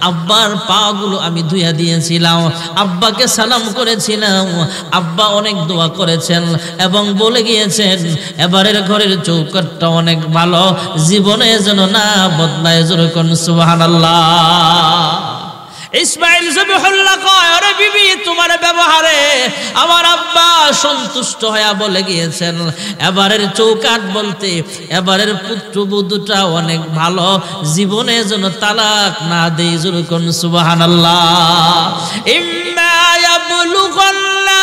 আব্বার পাগুলো আমি ধুইয়া দিয়েছিলাম আব্বাকে সালাম করেছিলাম আব্বা অনেক দোয়া করেছেন এবং বলে গিয়েছেন এবারের ঘরের চৌকাটটা অনেক ভালো জীবনে যেন না বদলায় যেরকম সুবাহ আল্লাহ ইসমাইল জবিহুল্লাহ কয় আরে বিবি তোমার ব্যবহারে আমার আব্বা সন্তুষ্ট হয়ে বলে গিয়েছেন এবারের চৌকাট বলতে এবারের পুত্রবধূটা অনেক ভালো জীবনে যেন তালাক না দেই যেরকম সুবহানাল্লাহ ইম্মা ইয়াবলুগান্না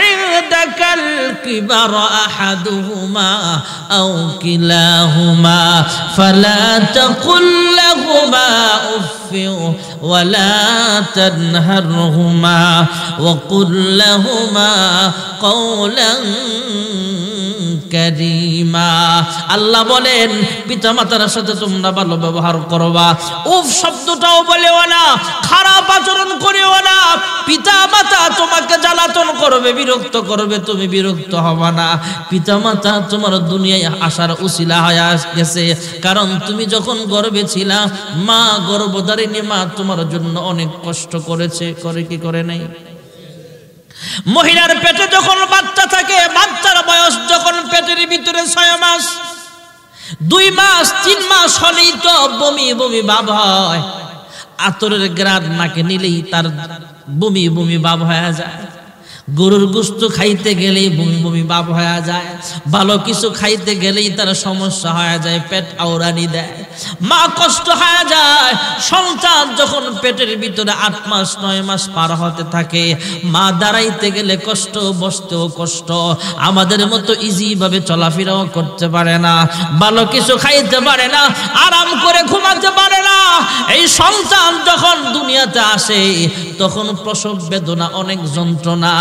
عندك الكبر أحدهما أو كلاهما فلا تقل لهما أف ولا تنهرهما وقل لهما قولا আল্লাহ বলেন সাথে তোমরা ভালো ব্যবহার করবা উফ শব্দটাও বলেও না খারাপ আচরণ করেও না পিতা মাতা তোমাকে জ্বালাতন করবে বিরক্ত করবে তুমি বিরক্ত হবা না পিতা মাতা তোমার দুনিয়ায় আসার উশিলা হয়ে গেছে কারণ তুমি যখন গর্বে ছিলা মা গর্ভধারিণী মা তোমার জন্য অনেক কষ্ট করেছে করে কি করে নাই মহিলার পেটে যখন বাচ্চা থাকে বাচ্চার বয়স যখন পেটের ভিতরে ছয় মাস দুই মাস তিন মাস হলেই তো বমি বমি বাব হয় আতরের গ্রাদ নাকে নিলেই তার বমি বমি বাব হয়ে যায় গরুর গুস্ত খাইতে গেলেই বমি বাপ হয়ে যায় ভালো কিছু খাইতে গেলেই তার সমস্যা হয়ে যায় পেট আওরানি দেয় মা কষ্ট হয়ে যায় সন্তান যখন পেটের ভিতরে আট মাস নয় মাস পার হতে থাকে মা দাঁড়াইতে গেলে কষ্ট বসতেও কষ্ট আমাদের মতো ইজিভাবে চলাফেরাও করতে পারে না ভালো কিছু খাইতে পারে না আরাম করে ঘুমাতে পারে না এই সন্তান যখন দুনিয়াতে আসে তখন প্রসব বেদনা অনেক যন্ত্রণা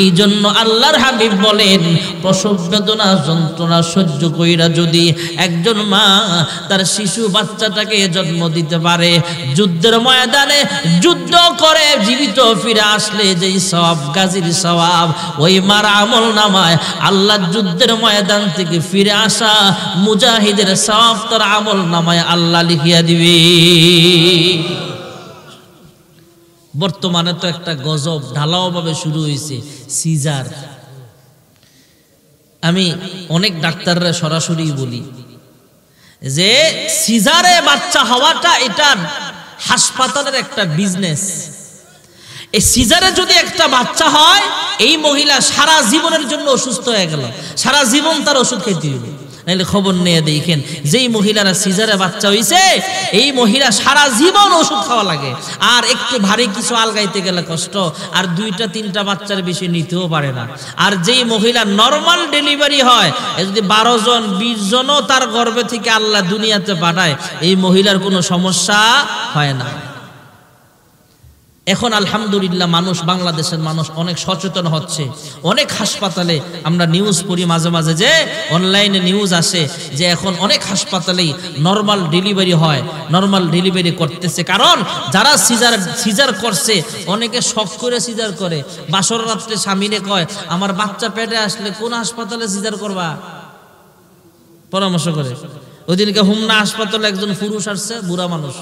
এই জন্য আল্লাহর হাবিব বলেন প্রসব বেদনা যন্ত্রণা সহ্য কইরা যদি একজন মা তার শিশু বাচ্চাটাকে জন্ম দিতে পারে যুদ্ধের ময়দানে যুদ্ধ করে জীবিত ফিরে আসলে যেই সব গাজির সবাব ওই মার আমল নামায় আল্লাহ যুদ্ধের ময়দান থেকে ফিরে আসা মুজাহিদের সব তার আমল নামায় আল্লাহ লিখিয়া দিবে বর্তমানে তো একটা গজব ঢালাওভাবে শুরু হয়েছে সিজার আমি অনেক ডাক্তাররা সরাসরি বলি যে সিজারে বাচ্চা হওয়াটা এটা হাসপাতালের একটা বিজনেস এই সিজারে যদি একটা বাচ্চা হয় এই মহিলা সারা জীবনের জন্য অসুস্থ হয়ে গেল সারা জীবন তার ওষুধ খেতে হবে নাহলে খবর নিয়ে দেখেন যেই মহিলারা সিজারে বাচ্চা হইছে এই মহিলা সারা জীবন ওষুধ খাওয়া লাগে আর একটু ভারী কিছু আলগাইতে গেলে কষ্ট আর দুইটা তিনটা বাচ্চার বেশি নিতেও পারে না আর যেই মহিলা নর্মাল ডেলিভারি হয় যদি বারো জন বিশ জনও তার গর্বে থেকে আল্লাহ দুনিয়াতে পাঠায় এই মহিলার কোনো সমস্যা হয় না এখন আলহামদুলিল্লাহ মানুষ বাংলাদেশের মানুষ অনেক সচেতন হচ্ছে অনেক হাসপাতালে আমরা নিউজ পড়ি মাঝে মাঝে যে অনলাইনে নিউজ আসে যে এখন অনেক হাসপাতালেই নর্মাল ডেলিভারি হয় নর্মাল ডেলিভারি করতেছে কারণ যারা সিজার সিজার করছে অনেকে শখ করে সিজার করে বাসর রাত্রে স্বামীরে কয় আমার বাচ্চা পেটে আসলে কোন হাসপাতালে সিজার করবা পরামর্শ করে দিনকে হুমনা হাসপাতালে একজন পুরুষ আসছে বুড়া মানুষ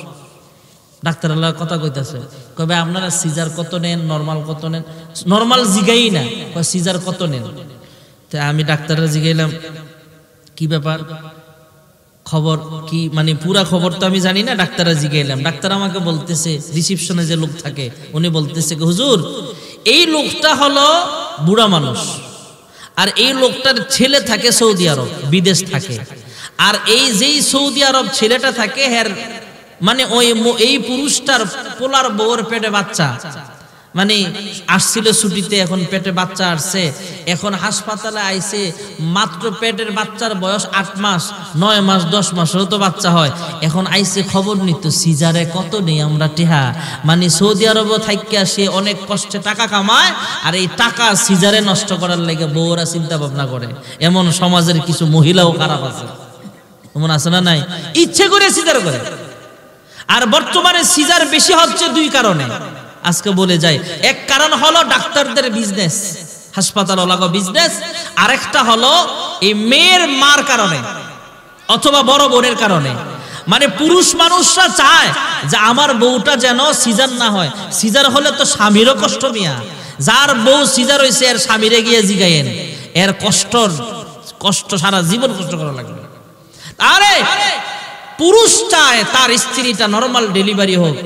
ডাক্তার আল্লাহ কথা কইতেছে কবে আপনারা সিজার কত নেন নর্মাল কত নেন নর্মাল জিগাই না সিজার কত নেন তা আমি ডাক্তাররা জিগাইলাম কি ব্যাপার খবর কি মানে পুরা খবর তো আমি জানি না ডাক্তাররা জিগাইলাম ডাক্তার আমাকে বলতেছে রিসিপশনে যে লোক থাকে উনি বলতেছে হুজুর এই লোকটা হলো বুড়া মানুষ আর এই লোকটার ছেলে থাকে সৌদি আরব বিদেশ থাকে আর এই যেই সৌদি আরব ছেলেটা থাকে হ্যার মানে ওই এই পুরুষটার পোলার বউর পেটে বাচ্চা মানে আসছিল ছুটিতে এখন পেটে বাচ্চা আসছে এখন হাসপাতালে আইছে মাত্র পেটের বাচ্চার বয়স আট মাস নয় মাস দশ মাস তো বাচ্চা হয় এখন আইছে খবর নিত সিজারে কত নেই আমরা টিহা মানে সৌদি আরব থাকিয়া সে অনেক কষ্টে টাকা কামায় আর এই টাকা সিজারে নষ্ট করার লেগে বউরা চিন্তা ভাবনা করে এমন সমাজের কিছু মহিলাও খারাপ আছে এমন আছে না নাই ইচ্ছে করে সিজার করে আর বর্তমানে সিজার বেশি হচ্ছে দুই কারণে আজকে বলে যায় এক কারণ হলো ডাক্তারদের বিজনেস হাসপাতাল লাগো বিজনেস আরেকটা হলো এই মেয়ের মার কারণে অথবা বড় বোনের কারণে মানে পুরুষ মানুষরা চায় যে আমার বউটা যেন সিজার না হয় সিজার হলে তো স্বামীরও কষ্ট মিয়া যার বউ সিজার হয়েছে এর স্বামীরে গিয়ে জিগাইন এর কষ্টর কষ্ট সারা জীবন কষ্ট করা লাগবে আরে পুরুষ চায় তার স্ত্রীটা নর্মাল ডেলিভারি হোক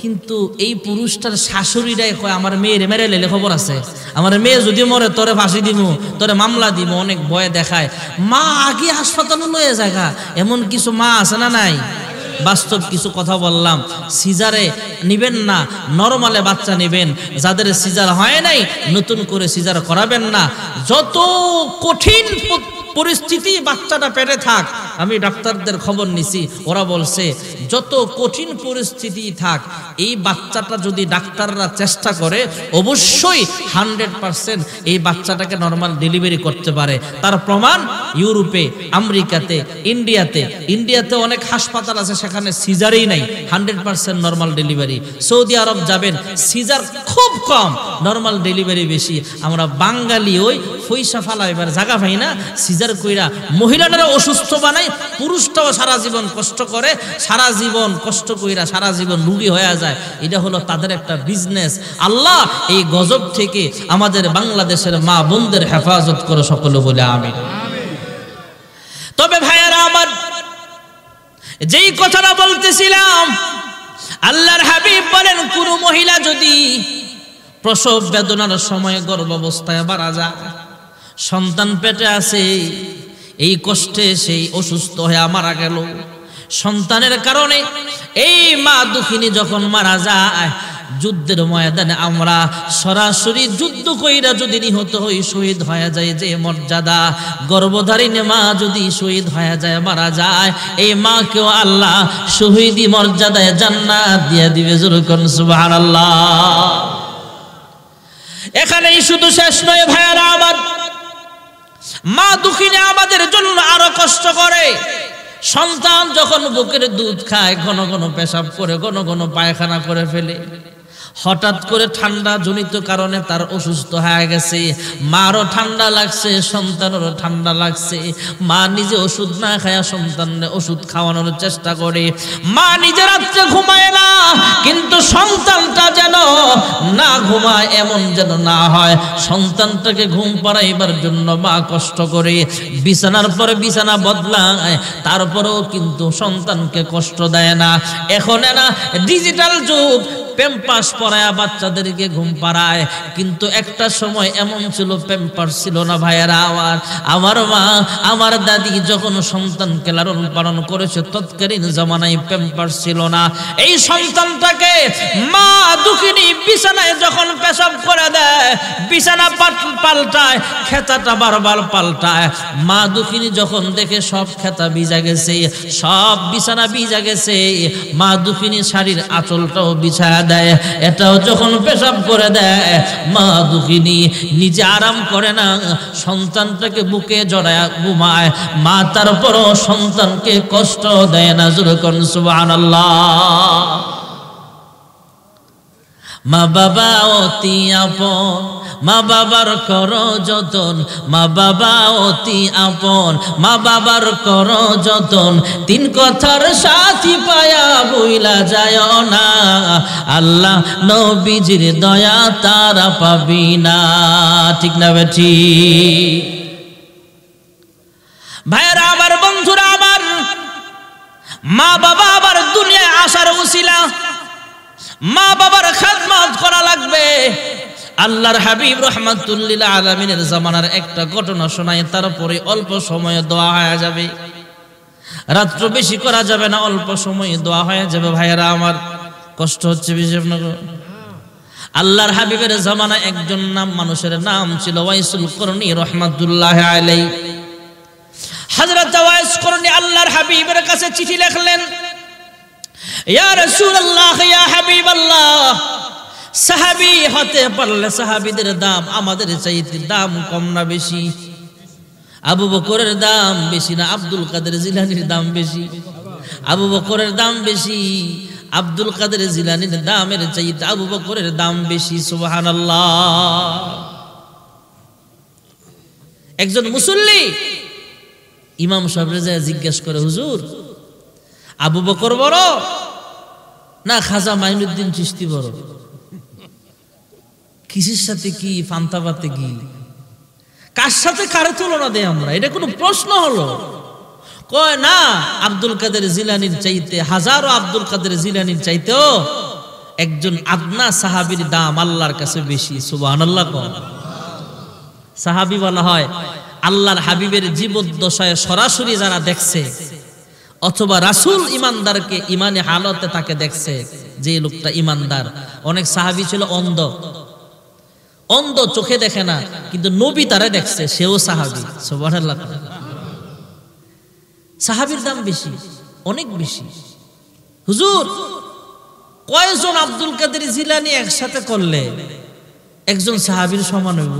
কিন্তু এই পুরুষটার শাশুড়িরাই কয় আমার মেয়ের মেরে লেলে খবর আছে আমার মেয়ে যদি মরে তোরে ফাঁসি দিব তোরে মামলা দিব অনেক ভয় দেখায় মা আগে হাসপাতালে লয়ে জায়গা এমন কিছু মা আছে না নাই বাস্তব কিছু কথা বললাম সিজারে নিবেন না নর্মালে বাচ্চা নেবেন যাদের সিজার হয় নাই নতুন করে সিজার করাবেন না যত কঠিন পরিস্থিতি বাচ্চাটা পেটে থাক আমি ডাক্তারদের খবর নিছি ওরা বলছে যত কঠিন পরিস্থিতি থাক এই বাচ্চাটা যদি ডাক্তাররা চেষ্টা করে অবশ্যই হান্ড্রেড পারসেন্ট এই বাচ্চাটাকে নর্মাল ডেলিভারি করতে পারে তার প্রমাণ ইউরোপে আমেরিকাতে ইন্ডিয়াতে ইন্ডিয়াতে অনেক হাসপাতাল আছে সেখানে সিজারই নাই hundred percent normal delivery Saudi Arab যাবেন সিজার খুব কম নর্মাল ডেলিভারি বেশি আমরা বাঙালি ওই পয়সা ফালা এবার জায়গা পাই না সিজার কইরা মহিলাটারা অসুস্থ বানাই পুরুষটাও সারা জীবন কষ্ট করে সারা জীবন কষ্ট কইরা সারা জীবন রুগী হয়ে যায় এটা হলো তাদের একটা বিজনেস আল্লাহ এই গজব থেকে আমাদের বাংলাদেশের মা বোনদের হেফাজত করো সকলে বলে আমি তবে ভাইয়ারা আমার যেই কথাটা বলতেছিলাম আল্লাহর হাবিব বলেন কোন মহিলা যদি প্রসব বেদনার সময় গর্ভাবস্থায় মারা যায় সন্তান পেটে আছে এই কষ্টে সেই অসুস্থ হয়ে মারা গেল সন্তানের কারণে এই মা দুঃখিনী যখন মারা যায় যুদ্ধের ময়দানে আমরা সরাসরি যুদ্ধ কইরা যদি নিহত হই শহীদ হয়ে যায় যে মর্যাদা নে মা যদি শহীদ হয়ে যায় মারা যায় এই মা কেউ আল্লাহ শহীদি মর্যাদায় জান্নাত দিয়ে দিবে জুরুকন সুবহানাল্লাহ আল্লাহ এখানেই শুধু শেষ নয় ভাইয়ারা আমার মা দুঃখিনী আমাদের জন্য আরো কষ্ট করে সন্তান যখন বুকের দুধ খায় ঘন ঘন পেশাব করে ঘন ঘন পায়খানা করে ফেলে হঠাৎ করে ঠান্ডা জনিত কারণে তার অসুস্থ হয়ে গেছে মারও ঠান্ডা লাগছে সন্তানেরও ঠান্ডা লাগছে মা নিজে ওষুধ না খায়া সন্তানকে ওষুধ খাওয়ানোর চেষ্টা করে মা নিজে রাত্রে ঘুমায় না কিন্তু সন্তানটা যেন না ঘুমায় এমন যেন না হয় সন্তানটাকে ঘুম পাড়াইবার জন্য মা কষ্ট করে বিছানার পরে বিছানা বদলায় তারপরেও কিন্তু সন্তানকে কষ্ট দেয় না এখন না ডিজিটাল যুগ প্যাম্পাস পরায়া বাচ্চাদেরকে ঘুম পাড়ায় কিন্তু একটা সময় এমন ছিল প্যাম্পাস ছিল না ভাইয়েরা আমার আমার মা আমার দাদি যখন সন্তানকে লালন পালন করেছে তৎকালীন জমানায় প্যাম্পাস ছিল না এই সন্তানটাকে মা দুঃখিনী বিছানায় যখন পেশাব করে দেয় বিছানা পাল্টায় খেতাটা বারবার পাল্টায় মা দুঃখিনী যখন দেখে সব খেতা ভিজা গেছে সব বিছানা ভিজা গেছে মা দুঃখিনী শাড়ির আঁচলটাও বিছায় দেয় এটাও যখন পেশাব করে দেয় মা দুঃখিনী নিজে আরাম করে না সন্তানটাকে বুকে জড়ায় ঘুমায় মা তারপরও সন্তানকে কষ্ট দেয় না জুরকন সুবাহ আল্লাহ মা বাবা অতি আপন মা বাবার কর যতন মা বাবা অতি আপন মা বাবার কর যতন তিন কথার সাথী পায়া বইলা যায় না আল্লাহ নবীজির দয়া তারা পাবি না ঠিক না বেঠি ভাইরা আমার বন্ধুরা আমার মা বাবা আবার দুনিয়ায় আসার উশিলা মা বাবার খাজমাজ করা লাগবে আল্লাহর হাবিব রহমাতুল্লিল আলমিনের জামানার একটা ঘটনা শোনায় তারপরে অল্প সময়ে দোয়া হয়ে যাবে রাত্র বেশি করা যাবে না অল্প সময়ে দোয়া হয়ে যাবে ভাইয়েরা আমার কষ্ট হচ্ছে বিশেষ আল্লাহর হাবিবের জামানা একজন নাম মানুষের নাম ছিল ওয়াইসুল করণী রহমাতুল্লাহ আলাই হাজরত ওয়াইস করণী আল্লাহর হাবিবের কাছে চিঠি লেখলেন ইয়া রাসূলুল্লাহ ইয়া হাবিবাল্লাহ সাহাবী হতে পারলে সাহাবীদের দাম আমাদের চাইতে দাম কম না বেশি আবু বকরের দাম বেশি না আব্দুল কাদের জিলানির দাম বেশি আবু বকরের দাম বেশি আব্দুল কাদের জিলানির দামের চাইতে আবু বকরের দাম বেশি সুবহানাল্লাহ একজন মুসল্লি ইমাম সাহেব জিজ্ঞেস করে হুজুর আবু বকর বড় না খাজা মাইনুদ্দিন চিস্তি বড় কিসের সাথে কি ফান্তাবাতে কি কার সাথে কারে তুলনা দেয় আমরা এটা কোনো প্রশ্ন হলো কয় না আব্দুল কাদের জিলানির চাইতে হাজারো আব্দুল কাদের জিলানির চাইতেও একজন আদনা সাহাবির দাম আল্লাহর কাছে বেশি সুবাহ আল্লাহ কম সাহাবি বলা হয় আল্লাহর হাবিবের জীবদ্দশায় সরাসরি যারা দেখছে অথবা রাসুল ইমানদারকে ইমানে হালতে তাকে দেখছে যে লোকটা ইমানদার অনেক সাহাবি ছিল অন্ধ অন্ধ চোখে দেখে না কিন্তু নবী তারা দেখছে সেও সাহাবি সাহাবির দাম বেশি অনেক বেশি হুজুর কয়জন আব্দুল কাদের জিলানি একসাথে করলে একজন সাহাবির সমান হইব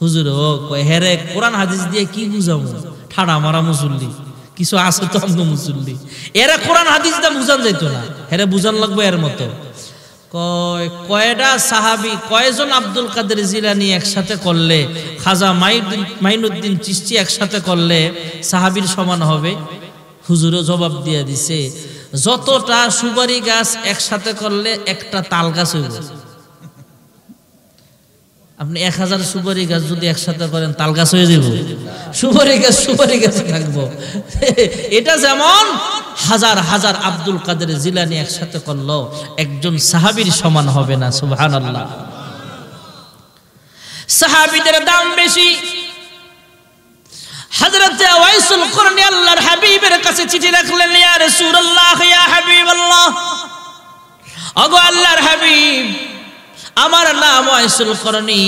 হুজুর ও কয় হেরে হ্যাঁ কোরআন হাদিস দিয়ে কি বুঝাবো ঠাড়া মারা মুসল্লি কিছু আছে তো অন্ধ মুসল্লি এরা কোরআন হাদিস দা বুঝান যাইত না এরা বুঝান লাগবে এর মতো কয় কয়টা সাহাবি কয়জন আব্দুল কাদের জিলানি একসাথে করলে খাজা মাইনুদ্দিন মাইনুদ্দিন চিস্তি একসাথে করলে সাহাবির সমান হবে হুজুরও জবাব দিয়ে দিছে যতটা সুপারি গাছ একসাথে করলে একটা তাল গাছ হয়ে আপনি এক হাজার সুপারি গাছ যদি একসাথে করেন তাল গাছ হয়ে যাব সুপারি গাছ সুপারি গাছে থাকবো এটা যেমন হাজার হাজার আব্দুল কাদের জিলানি একসাথে করলো একজন সাহাবির সমান হবে না সুবহান আল্লাহ সাহাবিদের দাম বেশি হযরতে ওয়াইসুল কুরনি আল্লাহর হাবিবের কাছে চিঠি রাখলেন ইয়া রাসূলুল্লাহ ইয়া হাবিবাল্লাহ ওগো আল্লাহর হাবিব আমার নাম আয়সুল করণী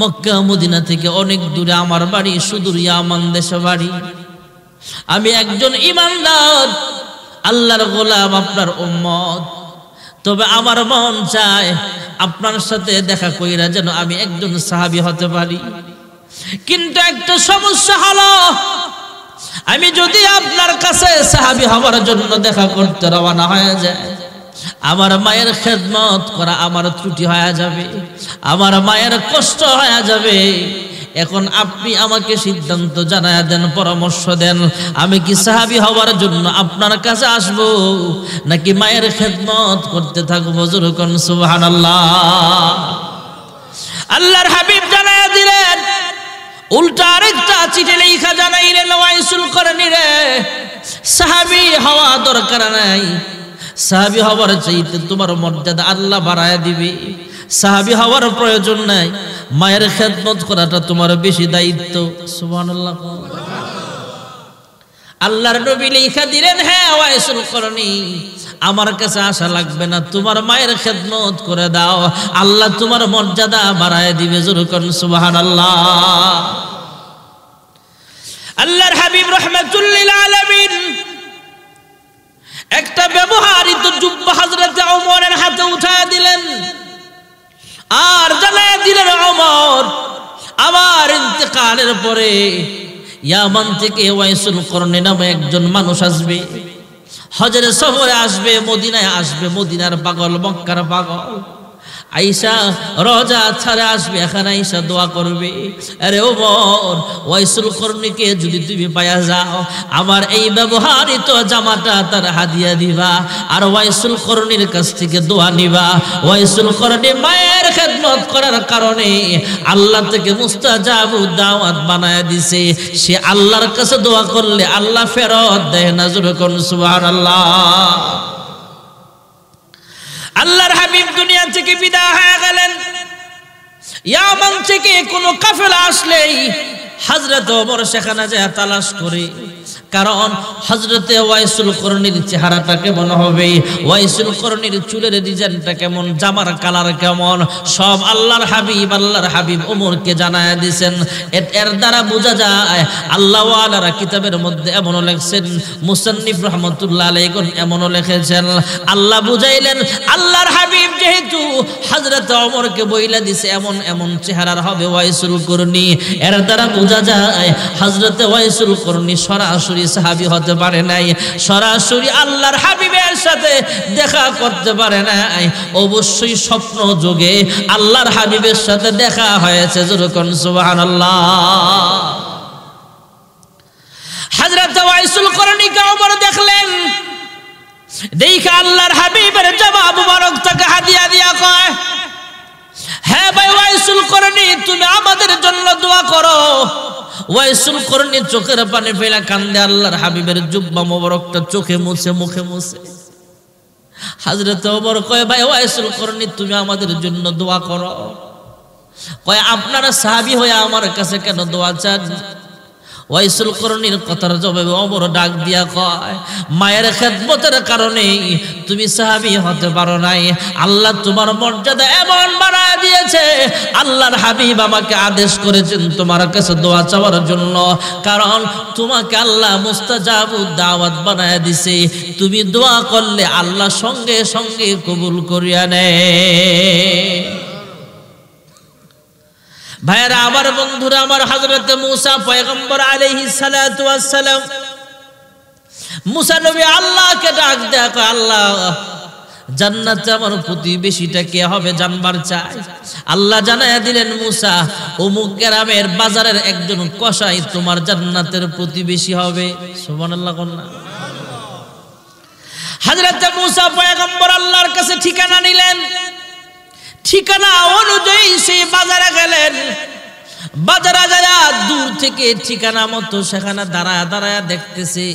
মক্কা মদিনা থেকে অনেক দূরে আমার বাড়ি সুদূর ইয়ামান দেশে বাড়ি আমি একজন ইমানদার আল্লাহর গোলাম আপনার উম্মত তবে আমার মন চায় আপনার সাথে দেখা কইরা যেন আমি একজন সাহাবি হতে পারি কিন্তু একটা সমস্যা হলো আমি যদি আপনার কাছে সাহাবি হওয়ার জন্য দেখা করতে রওনা হয়ে যায় আমার মায়ের খেদমত করা আমার ত্রুটি হয়ে যাবে আমার মায়ের কষ্ট হয়ে যাবে এখন আপনি আমাকে সিদ্ধান্ত জানায় দেন পরামর্শ দেন আমি কি সাহাবি হওয়ার জন্য আপনার কাছে আসব নাকি মায়ের খেদমত করতে থাকবো জোরকন সুবাহান আল্লাহ আল্লাহর হাবিব জানায় দিলেন উল্টা আরেকটা চিঠি লেখা জানাইলেন ওয়াইসুল করে নিরে সাহাবি হওয়া দরকার নাই সাহাবি হওয়ার চাইতে তোমার মর্যাদা আল্লাহ বাড়ায় দিবে সাহাবি হওয়ার প্রয়োজন নাই মায়ের খেদমত করাটা তোমার বেশি দায়িত্ব সুমান আল্লাহর নবী লিখা দিলেন হ্যাঁ করি আমার কাছে আশা লাগবে না তোমার মায়ের খেদমত করে দাও আল্লাহ তোমার মর্যাদা বাড়ায় দিবে জোরকন সুবাহান আল্লাহ আল্লাহর হাবিব রহমাতুল্লিল আলামিন একটা ব্যবহারিত জুব্বা হাজরতে অমরের হাতে উঠায় দিলেন আর জানায় দিলেন অমর আমার ইন্তকালের পরে ইয়ামান থেকে ওয়াইসুল করণে নামে একজন মানুষ আসবে হজরে শহরে আসবে মদিনায় আসবে মদিনার পাগল মক্কার পাগল আইসা রজা ছাড়া আসবে এখন আইসা দোয়া করবে আরে ও বর ওয়াইসুল কর্ণীকে যদি তুমি পায়া যাও আমার এই ব্যবহারিত জামাটা তার হাদিয়া দিবা আর ওয়াইসুল কর্ণীর কাছ থেকে দোয়া নিবা ওয়াইসুল কর্ণী মায়ের খেদমত করার কারণে আল্লাহ থেকে মুস্তাজাবু দাওয়াত বানায় দিছে সে আল্লাহর কাছে দোয়া করলে আল্লাহ ফেরত দেয় না জোর করুন সুবহানাল্লাহ আল্লাহ আল্লাহর হাবিব দুনিয়া থেকে বিদায় হয়ে গেলেন ইয়ামান থেকে কোনো কাফেলা আসলেই হাজরত ওমর সেখানে যায় তালাশ করে কারণ হজরতে ওয়াইসুল করণীর চেহারাটা কেমন হবে ওয়াইসুল করণীর চুলের ডিজাইনটা কেমন জামার কালার কেমন সব আল্লাহর হাবিব আল্লাহর হাবিব ওমরকে জানায় দিছেন এর দ্বারা বোঝা যায় আল্লাহ আল্লাহরা কিতাবের মধ্যে এমনও লেখছেন মুসান্নিফ রহমতুল্লাহ আলাইকুন এমনও লেখেছেন আল্লাহ বুঝাইলেন আল্লাহর হাবিব যেহেতু হজরত অমরকে বইলা দিছে এমন এমন চেহারার হবে ওয়াইসুল করণী এর দ্বারা বোঝা যায় হজরতে ওয়াইসুল করণী সরাসরি সাহাবি হতে পারে নাই সরাসরি আল্লাহর হাবিবের সাথে দেখা করতে পারে নাই অবশ্যই স্বপ্ন যোগে আল্লাহর হাবিবের সাথে দেখা হয়েছে যেরকম সুবাহান আল্লাহ ওয়াইসুল ওমর দেখলেন দেখে আল্লাহর হাবিবের জবাব মুবারক তাকে হাদিয়া দিয়া কয় হ্যাঁ ভাই ওয়াইসুল করণি তুমি আমাদের জন্য দোয়া করো ওয়াইসুল করনি চোখের পানি ফেলা কান্দে আল্লাহর হাবিবের জুব্বা মোবারকটা চোখে মুছে মুখে মুছে হাজরত ওমর কয় ভাই ওয়াইসুল করনি তুমি আমাদের জন্য দোয়া করো কয় আপনারা সাহাবি হয়ে আমার কাছে কেন দোয়া চান ওয়াইসুল করণীর কথার জবাবে অমর ডাক দিয়া কয় মায়ের খেদমতের কারণে তুমি সাহাবি হতে পারো নাই আল্লাহ তোমার মর্যাদা এমন বাড়া দিয়েছে আল্লাহর হাবিব আমাকে আদেশ করেছেন তোমার কাছে দোয়া চাওয়ার জন্য কারণ তোমাকে আল্লাহ মুস্তাজাবু দাওয়াত বানায় দিছে তুমি দোয়া করলে আল্লাহ সঙ্গে সঙ্গে কবুল করিয়া নেয় ভাইয়েরা আমার বন্ধুরা আমার হজরত মুসা পয়গম্বর আলহি সালাম মুসা নবী আল্লাহকে ডাক দেখো আল্লাহ জান্নাতে আমার প্রতিবেশীটা কে হবে জানবার চাই আল্লাহ জানাই দিলেন মুসা অমুক গ্রামের বাজারের একজন কষাই তোমার জান্নাতের প্রতিবেশী হবে সুমন আল্লাহ কন্যা হাজরাতে মুসা পয়গম্বর আল্লাহর কাছে ঠিকানা নিলেন ঠিকানা অনুযায়ী সে বাজারে গেলেন বাজারে যায় দূর থেকে ঠিকানা মতো সেখানে দাঁড়ায় দাঁড়ায় দেখতেছে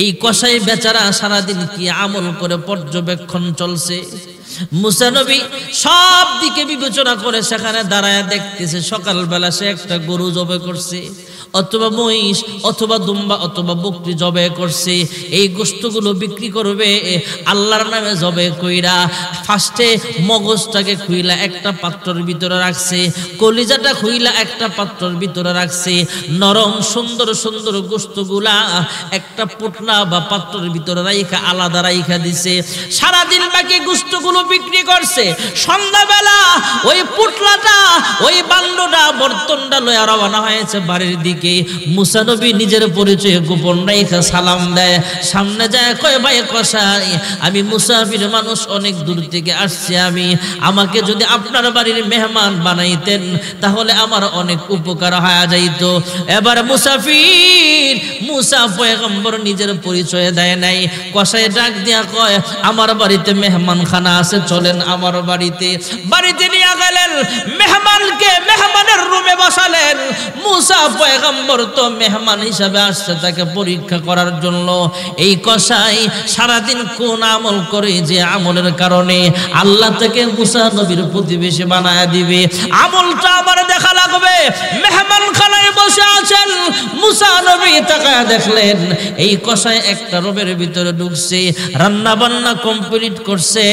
এই কষাই বেচারা সারাদিন কি আমল করে পর্যবেক্ষণ চলছে মুসানবী সব দিকে বিবেচনা করে সেখানে দাঁড়ায় দেখতেছে সকালবেলা সে একটা গরু জবে করছে অথবা মহিষ অথবা দুম্বা অথবা বকরি জবে করছে এই গোস্তগুলো বিক্রি করবে আল্লাহর নামে জবে কইরা ফার্স্টে মগজটাকে খুইলা একটা পাত্রর ভিতরে রাখছে কলিজাটা খুইলা একটা পাত্রর ভিতরে রাখছে নরম সুন্দর সুন্দর গোস্তগুলা একটা পোটলা বা পাত্রর ভিতরে রাইখা আলাদা রাইখা দিছে সারাদিন বাকি গোস্তগুলো বিক্রি করছে সন্ধ্যাবেলা ওই পুটলাটা ওই বান্ডটা বর্তনটা লয়া রওনা হয়েছে বাড়ির দিকে ব্যক্তিকে মুসানবী নিজের পরিচয় গোপন রাইখা সালাম দেয় সামনে যায় কয় ভাই কষাই আমি মুসাফির মানুষ অনেক দূর থেকে আসছি আমি আমাকে যদি আপনার বাড়ির মেহমান বানাইতেন তাহলে আমার অনেক উপকার হয়ে যাইত এবার মুসাফির মুসা পয়গম্বর নিজের পরিচয় দেয় নাই কষাই ডাক দিয়া কয় আমার বাড়িতে মেহমান খানা আছে চলেন আমার বাড়িতে বাড়িতে নিয়ে গেলেন মেহমানকে মেহমানের রুমে বসালেন মুসা পয়গম্বর পয়গম্বর তো মেহমান হিসাবে আসছে তাকে পরীক্ষা করার জন্য এই কষাই সারাদিন কোন আমল করে যে আমলের কারণে আল্লাহ তাকে মুসা নবীর প্রতিবেশী বানায় দিবে আমলটা আবার দেখা লাগবে মেহমান খানায় বসে আছেন মুসা নবী তাকায় দেখলেন এই কষাই একটা রোবের ভিতরে ঢুকছে রান্না বান্না কমপ্লিট করছে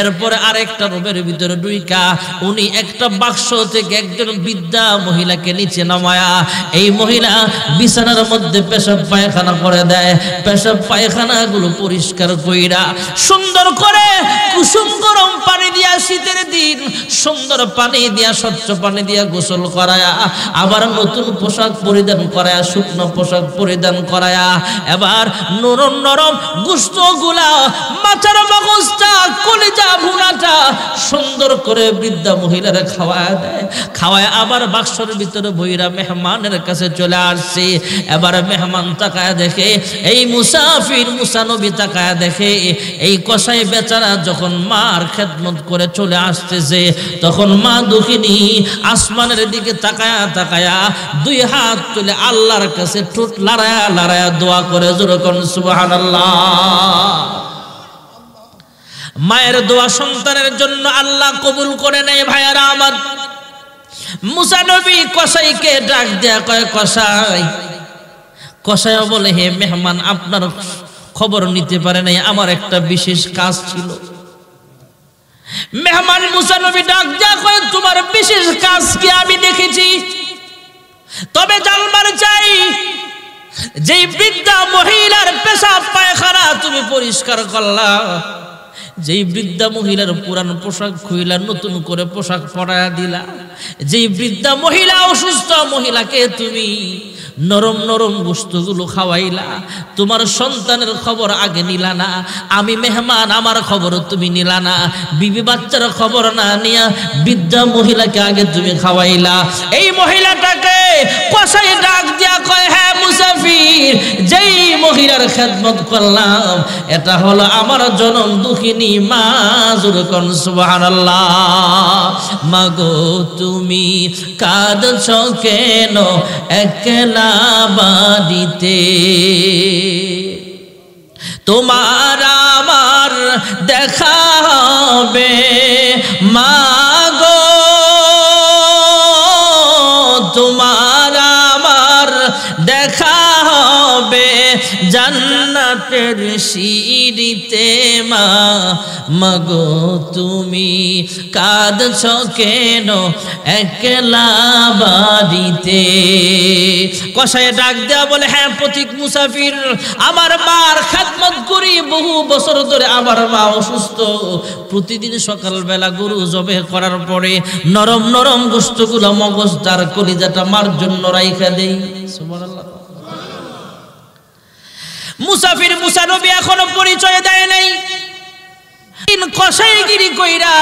এরপরে আরেকটা রোবের ভিতরে ডুইকা উনি একটা বাক্স থেকে একজন বৃদ্ধা মহিলাকে নিচে নামায়া এই মহিলা বিছানার মধ্যে পেশাব পায়খানা করে দেয় পেশাব পায়খানা গুলো পরিষ্কার কইরা সুন্দর করে কুসুম গরম পানি দিয়া শীতের দিন সুন্দর পানি দিয়া স্বচ্ছ পানি দিয়া গোসল করায়া আবার নতুন পোশাক পরিধান করায়া শুকনো পোশাক পরিধান করায়া এবার নরম নরম গুস্ত গুলা মাথার মগজটা কলিজা ভুনাটা সুন্দর করে বৃদ্ধা মহিলারা খাওয়ায় দেয় খাওয়ায় আবার বাক্সর ভিতরে বইরা মেহমানের কাছে কাছে চলে আসছি এবার মেহমান তাকায় দেখে এই মুসাফির মুসানবী তাকায় দেখে এই কষাই বেচারা যখন মার খেদমত করে চলে আসতেছে তখন মা দুঃখিনী আসমানের দিকে তাকায়া তাকায়া দুই হাত তুলে আল্লাহর কাছে ঠোঁট লড়ায়া লড়ায়া দোয়া করে যেরকম সুবাহান মায়ের দোয়া সন্তানের জন্য আল্লাহ কবুল করে নেয় ভাইয়ারা আমার মুসানবী কসাইকে ডাক দেয়া কয় কসাই কসাইও বলে হে মেহমান আপনার খবর নিতে পারে নাই আমার একটা বিশেষ কাজ ছিল মেহমান মুসানবী ডাক দেয়া কয় তোমার বিশেষ কাজ কি আমি দেখেছি তবে জানবার চাই যে বৃদ্ধা মহিলার পেশা পায়খানা তুমি পরিষ্কার করলা যেই বৃদ্ধা মহিলার পুরান পোশাক খুইলা নতুন করে পোশাক পরায়া দিলা যেই বৃদ্ধা মহিলা অসুস্থ মহিলাকে তুমি নরম নরম বস্তুগুলো খাওয়াইলা তোমার সন্তানের খবর আগে নিলা না আমি মেহমান আমার খবর তুমি নিলা না বিবি বাচ্চার খবর না নিয়া বৃদ্ধা মহিলাকে আগে তুমি খাওয়াইলা এই মহিলাটাকে কষাই ডাক দিয়া কয় হ্যাঁ মুসাফির যেই মহিলার খেদমত করলাম এটা হলো আমার জনম দুঃখিনী মা জোর কন মাগো তুমি কাঁদছ কেন একলা বাড়িতে তোমার আমার দেখা হবে মা গো তোমার আমার দেখা হবে জান্ন খাটের সিঁড়িতে মা মগো তুমি কাঁদছ কেন একলা বাড়িতে কষায় ডাক দেওয়া বলে হ্যাঁ প্রতীক মুসাফির আমার মার খাদমত করি বহু বছর ধরে আমার মা অসুস্থ প্রতিদিন সকালবেলা গরু জবে করার পরে নরম নরম গোস্তগুলো মগজ তার কলিজাটা মার জন্য রাইখা দেই আল্লাহ মুসাফির মুসানবী এখনো পরিচয় দেয় নাই কষাইগিরি কইরা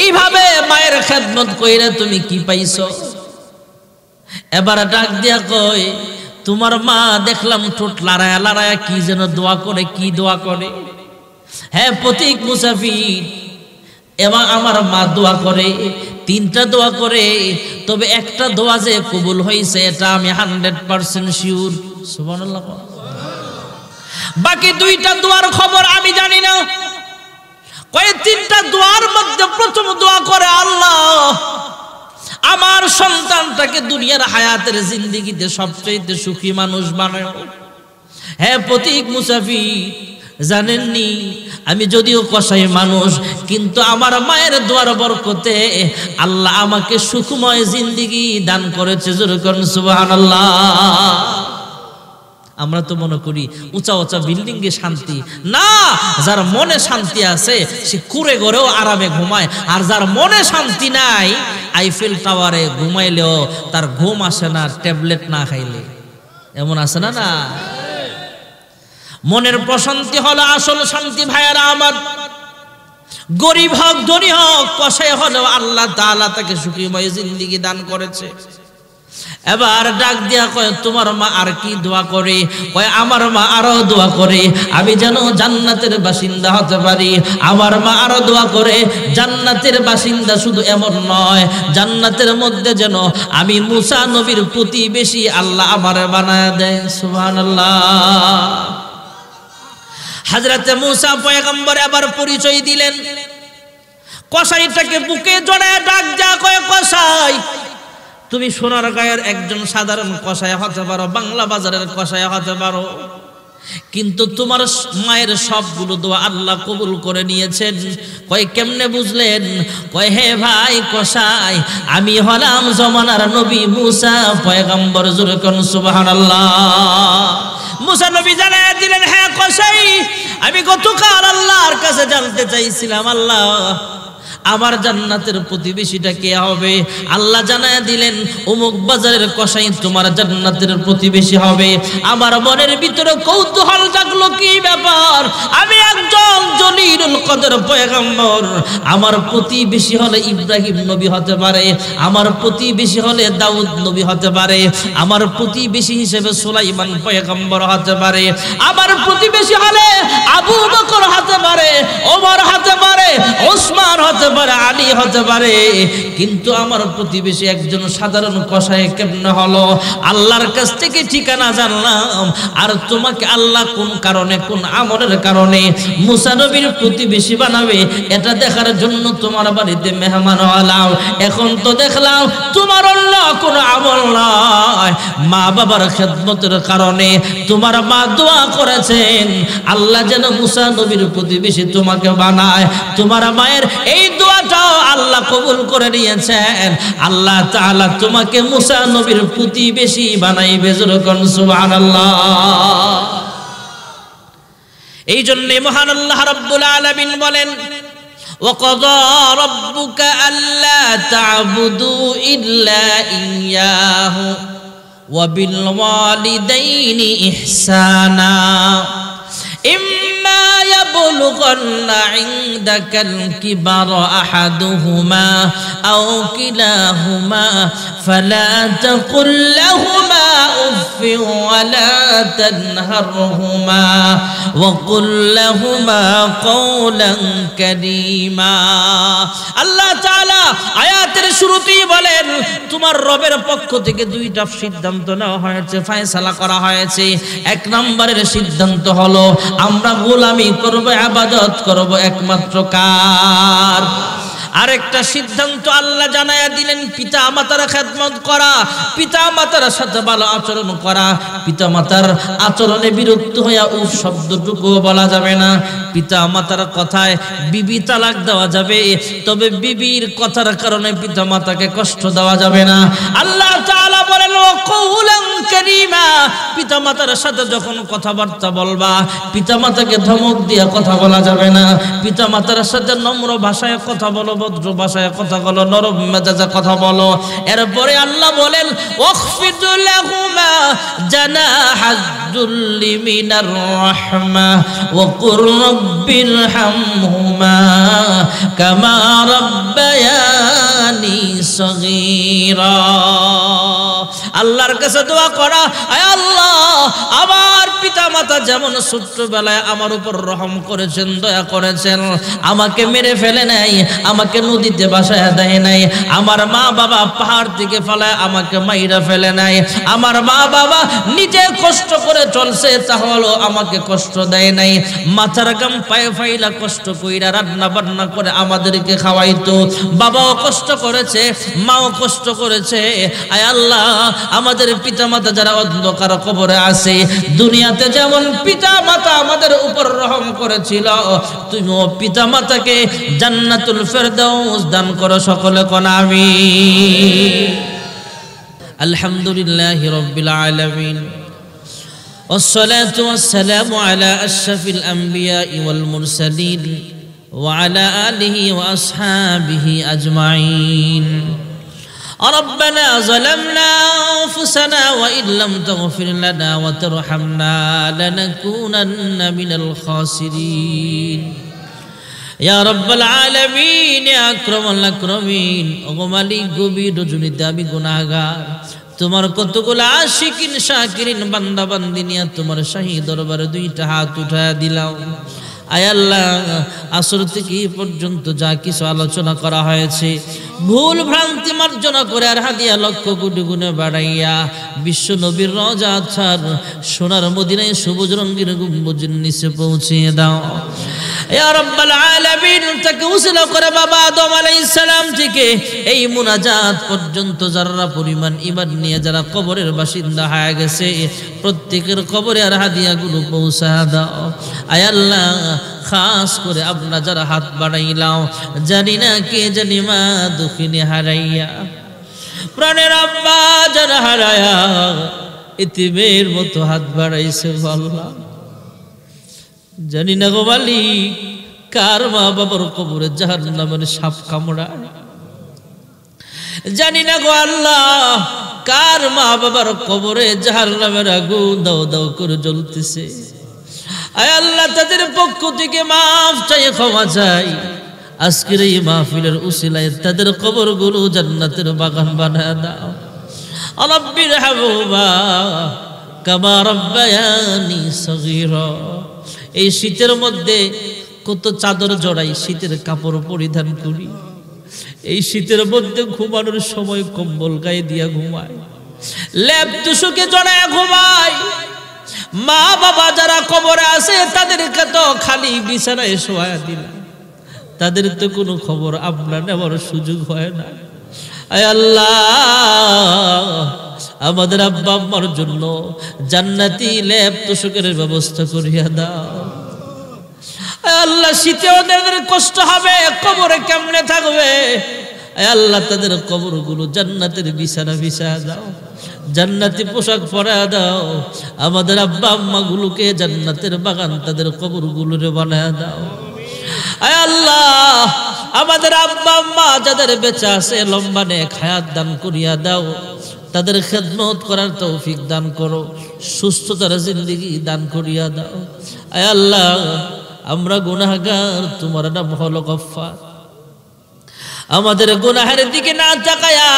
এইভাবে মায়ের খেদমত কইরা তুমি কি পাইছ এবার ডাক দিয়া কই তোমার মা দেখলাম ঠোঁট লাড়ায়া লাড়ায়া কি যেন দোয়া করে কি দোয়া করে হ্যাঁ প্রতীক মুসাফির এবার আমার মা দোয়া করে তিনটা দোয়া করে তবে একটা দোয়া যে কবুল হয়েছে এটা আমি হান্ড্রেড পার্সেন্ট শিওর সুবর্ণ বাকি দুইটা দোয়ার খবর আমি জানি না কয়েক তিনটা দোয়ার মধ্যে প্রথম দোয়া করে আল্লাহ আমার সন্তানটাকে দুনিয়ার হায়াতের জিন্দিগিতে সবচেয়ে সুখী মানুষ বানায় হ্যাঁ প্রতীক মুসাফি জানেননি আমি যদিও কষাই মানুষ কিন্তু আমার মায়ের দোয়ার বরকতে আল্লাহ আমাকে সুখময় জিন্দিগি দান করেছে জোর করুন সুবহানাল্লাহ আমরা তো মনে করি উঁচা উঁচা বিল্ডিং এ শান্তি না যার মনে শান্তি আছে সে কুড়ে গড়েও আরামে ঘুমায় আর যার মনে শান্তি নাই আইফেল টাওয়ারে ঘুমাইলেও তার ঘুম আসে না ট্যাবলেট না খাইলে এমন আছে না না মনের প্রশান্তি হলো আসল শান্তি ভাইয়ারা আমার গরিব হোক ধনী হক কষাই হলেও আল্লাহ তাআলা তাকে সুখীময় জিন্দিগি দান করেছে এবার ডাক দিয়া কয় তোমার মা আর কি দোয়া করে কয় আমার মা আরো দোয়া করে আমি যেন জান্নাতের বাসিন্দা হতে পারি আমার মা আরো দোয়া করে জান্নাতের বাসিন্দা শুধু এমন নয় জান্নাতের মধ্যে যেন আমি মুসা নবীর বেশি আল্লাহ আমার বানায় দেয় সুহান আল্লাহ হাজরাতে মুসা পয়গম্বর আবার পরিচয় দিলেন কসাইটাকে বুকে জড়ায় ডাক যা কয় কসাই তুমি সোনার গায়ের একজন সাধারণ কষায় হতে পারো বাংলা বাজারের কষায় হতে পারো কিন্তু তোমার মায়ের সবগুলো দোয়া আল্লাহ কবুল করে নিয়েছেন কয় কেমনে বুঝলেন কয় হে ভাই কষাই আমি হলাম জমানার নবী মুসা পয়গম্বর জুরকন সুবাহান মুসা নবী জানায় দিলেন হ্যাঁ কষাই আমি গতকাল আল্লাহর কাছে জানতে চাইছিলাম আল্লাহ আমার জান্নাতের প্রতিবেশীটা কে হবে আল্লাহ জানায় দিলেন অমুক বাজারের কষাই তোমার জান্নাতের প্রতিবেশী হবে আমার মনের ভিতরে কৌতূহল জাগলো কি ব্যাপার আমি একজন জলিরুল কদর পয়গম্বর আমার প্রতিবেশী হলে ইব্রাহিম নবী হতে পারে আমার প্রতিবেশী হলে দাউদ নবী হতে পারে আমার প্রতিবেশী হিসেবে সুলাইমান পয়গম্বর হতে পারে আমার প্রতিবেশী হলে আবু বকর হতে পারে ওমর হতে পারে ওসমান হতে পারে আলী হতে পারে কিন্তু আমার প্রতিবেশী একজন সাধারণ কষায় কেমন হলো আল্লাহর কাছ থেকে ঠিকানা জানলাম আর তোমাকে আল্লাহ কোন কারণে কোন আমলের কারণে মুসানবীর প্রতিবেশী বানাবে এটা দেখার জন্য তোমার বাড়িতে মেহমান হলাম এখন তো দেখলাম তোমার অল্লাহ কোনো আমল নয় মা বাবার খেদমতের কারণে তোমার মা দোয়া করেছেন আল্লাহ যেন মুসানবীর প্রতিবেশী তোমাকে বানায় তোমার মায়ের এই দোয়াটাও আল্লাহ কবুল করে নিয়েছেন আল্লাহ তাআলা তোমাকে মুসা নবীর প্রতিবেশী বানাইবে যেরকম সুবহানাল্লাহ এই জন্য মহান আল্লাহ রাব্বুল আলামিন বলেন وقضى ربك ألا تعبدوا إلا إياه وبالوالدين إحسانا إما يبلغن عندك الكبر أحدهما أو كلاهما فلا تقل لهما أف ولا تنهرهما وقل لهما قولا كريما الله تعالى আয়াতের শুরুতেই বলেন তোমার রবের পক্ষ থেকে দুইটা সিদ্ধান্ত নেওয়া হয়েছে ফায়সালা করা হয়েছে এক নম্বরের সিদ্ধান্ত হলো আমরা গোলামি করবো আবাদত করব একমাত্র কার আরেকটা সিদ্ধান্ত আল্লাহ জানাইয়া দিলেন পিতা মাতার খেদমত করা পিতা মাতার সাথে ভালো আচরণ করা পিতা মাতার আচরণে বিরক্ত হইয়া ও শব্দটুকুও বলা যাবে না পিতা মাতার কথায় বিবি তালাক দেওয়া যাবে তবে বিবির কথার কারণে পিতা মাতাকে কষ্ট দেওয়া যাবে না আল্লাহ বলেন পিতা মাতার সাথে যখন কথাবার্তা বলবা পিতা মাতাকে ধমক দিয়ে কথা বলা যাবে না পিতা মাতার সাথে নম্র ভাষায় কথা বলো ভদ্র ভাষায় কথা বলো নরম মেজাজে কথা বলো এরপরে আল্লাহ বলেন ওখফিদুলাহুমা জানাহাজ্জুল্লি মিনার রাহমাহ ওয়াকুর রাব্বির হামহুমা কামা রাব্বায়ানি সগীরা আল্লাহর কাছে দোয়া করা আয় আল্লাহ আমার পিতা মাতা যেমন ছোট্টবেলায় আমার উপর রহম করেছেন দয়া করেছেন আমাকে মেরে ফেলে নাই আমাকে নদীতে বাসায় দেয় নাই আমার মা বাবা পাহাড় থেকে ফেলায় আমাকে মাইরা ফেলে নাই আমার মা বাবা নিজে কষ্ট করে চলছে তাহলেও আমাকে কষ্ট দেয় নাই মাথার গাম পায়ে ফাইলা কষ্ট কইরা রান্না বান্না করে আমাদেরকে খাওয়াইতো বাবাও কষ্ট করেছে মাও কষ্ট করেছে আয় আল্লাহ আমাদের পিতা মাতা যারা অন্ধকার কবরে আছে দুনিয়াতে যেমন পিতা মাতা আমাদের উপর রহম করেছিল তুমিও পিতা মাতাকে জান্নাতুল ফেরদৌস দান করো সকলে কনামি আলহামদুলিল্লাহ রব্বিল আলামিন والصلاة والسلام على أشرف الأنبياء والمرسلين وعلى آله وأصحابه أجمعين ربنا ظلمنا أنفسنا وإن لم تغفر لنا وترحمنا لنكونن من الخاسرين يا رب العالمين يا أكرم الأكرمين غمالي গভীর রজনীতে আমি গুনাহগার তোমার কতগুলো আশিকিন শাকিরিন বান্দা বান্দিনিয়া তোমার শাহী দরবারে দুইটা হাত উঠায়া দিলাম আয়াল্লাহ আসর থেকে পর্যন্ত যা কিছু আলোচনা করা হয়েছে ভুল ভ্রান্তি মার্জনা করে আর হাদিয়া লক্ষ কোটি গুণে বাড়াইয়া বিশ্ব নবীর রজা আছার সোনার মদিনায় সবুজ রঙ্গের গুম্বুজের নিচে পৌঁছিয়ে দাও পর্যন্ত যারা পরিমাণ ইমান নিয়ে যারা কবরের বাসিন্দা গেছে প্রত্যেকের কবরে আর হাদিয়াগুলো পৌঁছা দাও আল্লাহ খাস করে আমরা যারা হাত বাড়াইলাও জানি না কে জানি মা দক্ষিণে হারাইয়া প্রাণের আব্বা যারা হারায়া ইতিমের মতো হাত বাড়াইছে বললাম জানি না গো মালিক কার মা বাবার কবরে যাহার নামের সাপ কামড়া জানি না গো আল্লাহ কার মা বাবার কবরে যাহার নামের আগুন দাও দাও করে জ্বলতেছে আয় আল্লাহ তাদের পক্ষ থেকে মাফ চাই ক্ষমা চাই আজকের এই মাহফিলের উসিলায় তাদের কবরগুলো জান্নাতের বাগান বানায় দাও আলাব্বির হাবুবা কামা রব্বায়ানি সগীরা এই শীতের মধ্যে কত চাদর জড়াই শীতের কাপড় পরিধান করি এই শীতের মধ্যে ঘুমানোর সময় কম্বল গায়ে দিয়া ঘুমায় লেপ তুসুকে জড়ায় ঘুমায় মা বাবা যারা কবরে আছে তাদেরকে তো খালি বিছানায় শোয়া দিল তাদের তো কোনো খবর আপনার নেওয়ার সুযোগ হয় না আল্লাহ আমাদের আব্বা আম্মার জন্য জান্নাতি লেপ তোষকের ব্যবস্থা করিয়া দাও আল্লাহ শীতে ওদের কষ্ট হবে কবরে কেমনে থাকবে আল্লাহ তাদের কবরগুলো জান্নাতের বিছানা বিছা দাও জান্নাতি পোশাক পরা দাও আমাদের আব্বা গুলোকে জান্নাতের বাগান তাদের কবরগুলোরে বানায় দাও আল্লাহ আমাদের আব্বা আম্মা যাদের বেঁচে আছে লম্বা নে খায়াত দান করিয়া দাও তাদের খেদমত করার তৌফিক দান করো সুস্থতার জিন্দিগি দান করিয়া দাও আয় আল্লাহ আমরা গুনাগার তোমার নাম হল গফা আমাদের গুনাহের দিকে না তাকায়া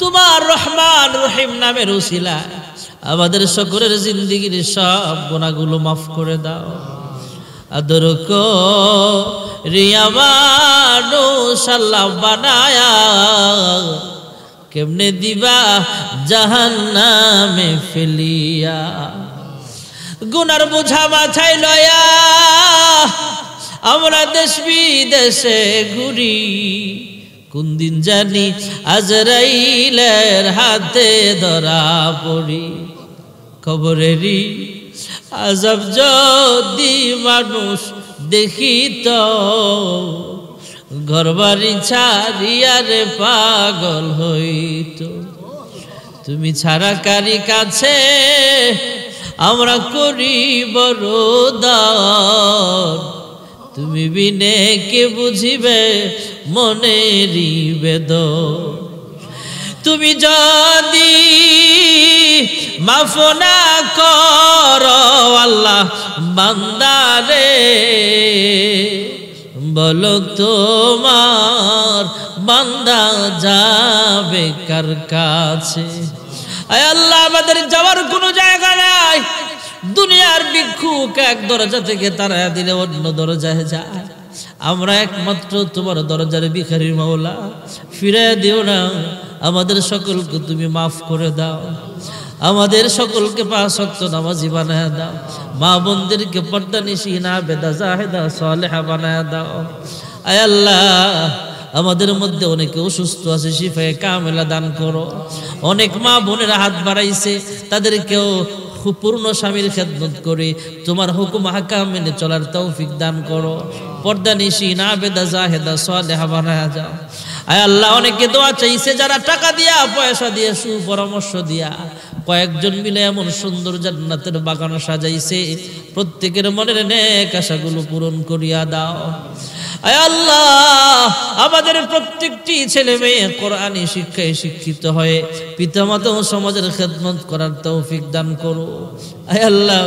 তোমার রহমান রহিম নামের উসিলা আমাদের সকলের জিন্দিগির সব গুণাগুলো মাফ করে দাও আদর রিয়ামানু সাল্লাহ বানায়া কেমনে দিবা জাহান নামে ফেলিয়া গুনার বোঝা মাথায় লয়া আমরা দেশ বিদেশে ঘুরি কোন দিন জানি আজ রাইলের হাতে ধরা পড়ি খবরেরই আজব যদি মানুষ দেখিত ঘর বাড়ি ছাড়িয়া রে পাগল হইত তুমি ছাড়া কারি কাছে আমরা করি বড় তুমি বিনে কে বুঝিবে মনেরই বেদ তুমি যদি মাফনা কর আল্লাহ বান্দারে বলো তোমার বান্দা যাবে কার কাছে আল্লাহ আমাদের যাওয়ার কোনো জায়গা নাই দুনিয়ার ভিক্ষুক এক দরজা থেকে তারা দিলে অন্য দরজায় যায় আমরা একমাত্র তোমার দরজার ভিখারির মাওলা ফিরে দিও না আমাদের সকলকে তুমি মাফ করে দাও আমাদের সকলকে পাঁচক্ত নামাজি বানায় দাও মা বোনদেরকে পর্দা না বেদা জাহেদা সলেহা বানায় দাও আয় আল্লাহ আমাদের মধ্যে অনেকে অসুস্থ আছে শিফায় কামেলা দান করো অনেক মা বোনের হাত বাড়াইছে তাদেরকেও পূর্ণ স্বামীর খেদমত করে তোমার হুকুম হাকা মেনে চলার তৌফিক দান করো পর্দা নিশি না বেদা জাহেদা সলেহা বানায়া যাও আয় আল্লাহ অনেকে দোয়া চাইছে যারা টাকা দিয়া পয়সা দিয়ে সুপরামর্শ দিয়া কয়েকজন মিলে এমন সুন্দর জান্নাতের বাগান সাজাইছে প্রত্যেকের মনের নেক আশাগুলো পূরণ করিয়া দাও আল্লাহ আমাদের প্রত্যেকটি ছেলে মেয়ে কোরআনে শিক্ষায় শিক্ষিত হয়ে পিতামাতা ও সমাজের খেদমত করার তৌফিক দান করো আল্লাহ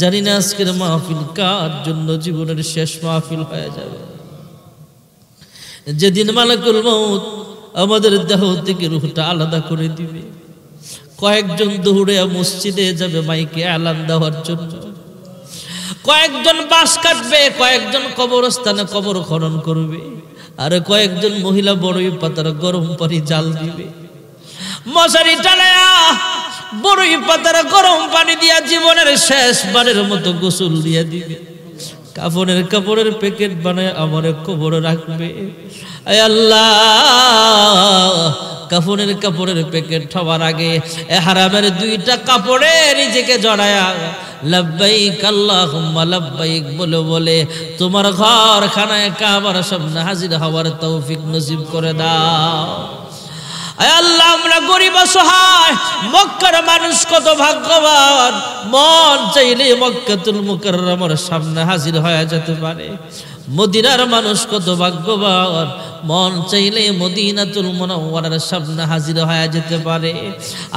জানি না আজকের মাহফিল কার জন্য জীবনের শেষ মাহফিল হয়ে যাবে যেদিন মালাকুল মৌত আমাদের দেহ থেকে রুহটা আলাদা করে দিবে কয়েকজন দৌড়ে মসজিদে যাবে মাইকে আলান দেওয়ার জন্য কয়েকজন বাস কাটবে কয়েকজন কবরস্থানে কবর খনন করবে আর কয়েকজন মহিলা বড়ই পাতার গরম পানি জাল দিবে মশারি টালায়া বড়ই পাতার গরম পানি দিয়া জীবনের শেষবারের মতো গোসল দিয়ে দিবে কাফনের কাপড়ের প্যাকেট বানায় আমার কবর রাখবে আল্লাহ কাফনের কাপড়ের প্যাকেট ঠাবার আগে এ হারামের দুইটা কাপড়ে নিজেকে জড়ায়া বলে বলে তোমার ঘর খানায় কাবার সামনে হাজির হওয়ার তৌফিক নসিব করে দাও আল্লাহ আমরা মক্কার মানুষ কত মন চাইলে হাজির যেতে পারে মদিনার মানুষ কত মন চাইলে সামনে হাজির হয়ে যেতে পারে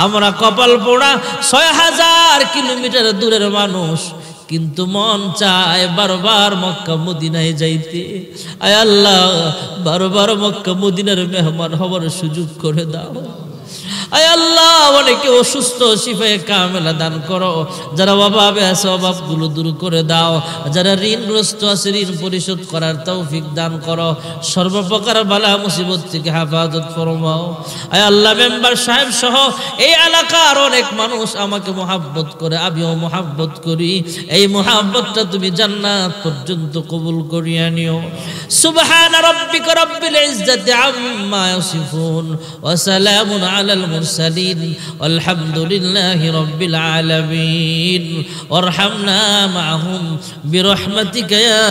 আমরা কপাল পোড়া ছয় হাজার কিলোমিটার দূরের মানুষ কিন্তু মন চায় বারবার মক্কা মদিনায় যাইতে আয় আল্লাহ বারবার মক্কা মদিনার মেহমান হবার সুযোগ করে দাও আয় আল্লাহ অনেকে অসুস্থ শিফায় কামেলা দান করো যারা অভাবে আছে অভাবগুলো দূর করে দাও যারা ঋণগ্রস্ত আছে ঋণ পরিশোধ করার তৌফিক দান করো সর্বপ্রকার বালা মুসিবত থেকে হেফাজত ফরমাও আয় আল্লাহ মেম্বার সাহেব সহ এই এলাকার অনেক মানুষ আমাকে মহাব্বত করে আমিও মহাব্বত করি এই মহাব্বতটা তুমি জান্নাত পর্যন্ত কবুল করিয়া নিও সুবহান রব্বিকা রব্বিল ইজ্জাতি আম্মা ইয়াসিফুন ওয়া সালামুন আলাল المرسلين والحمد لله رب العالمين وارحمنا معهم برحمتك يا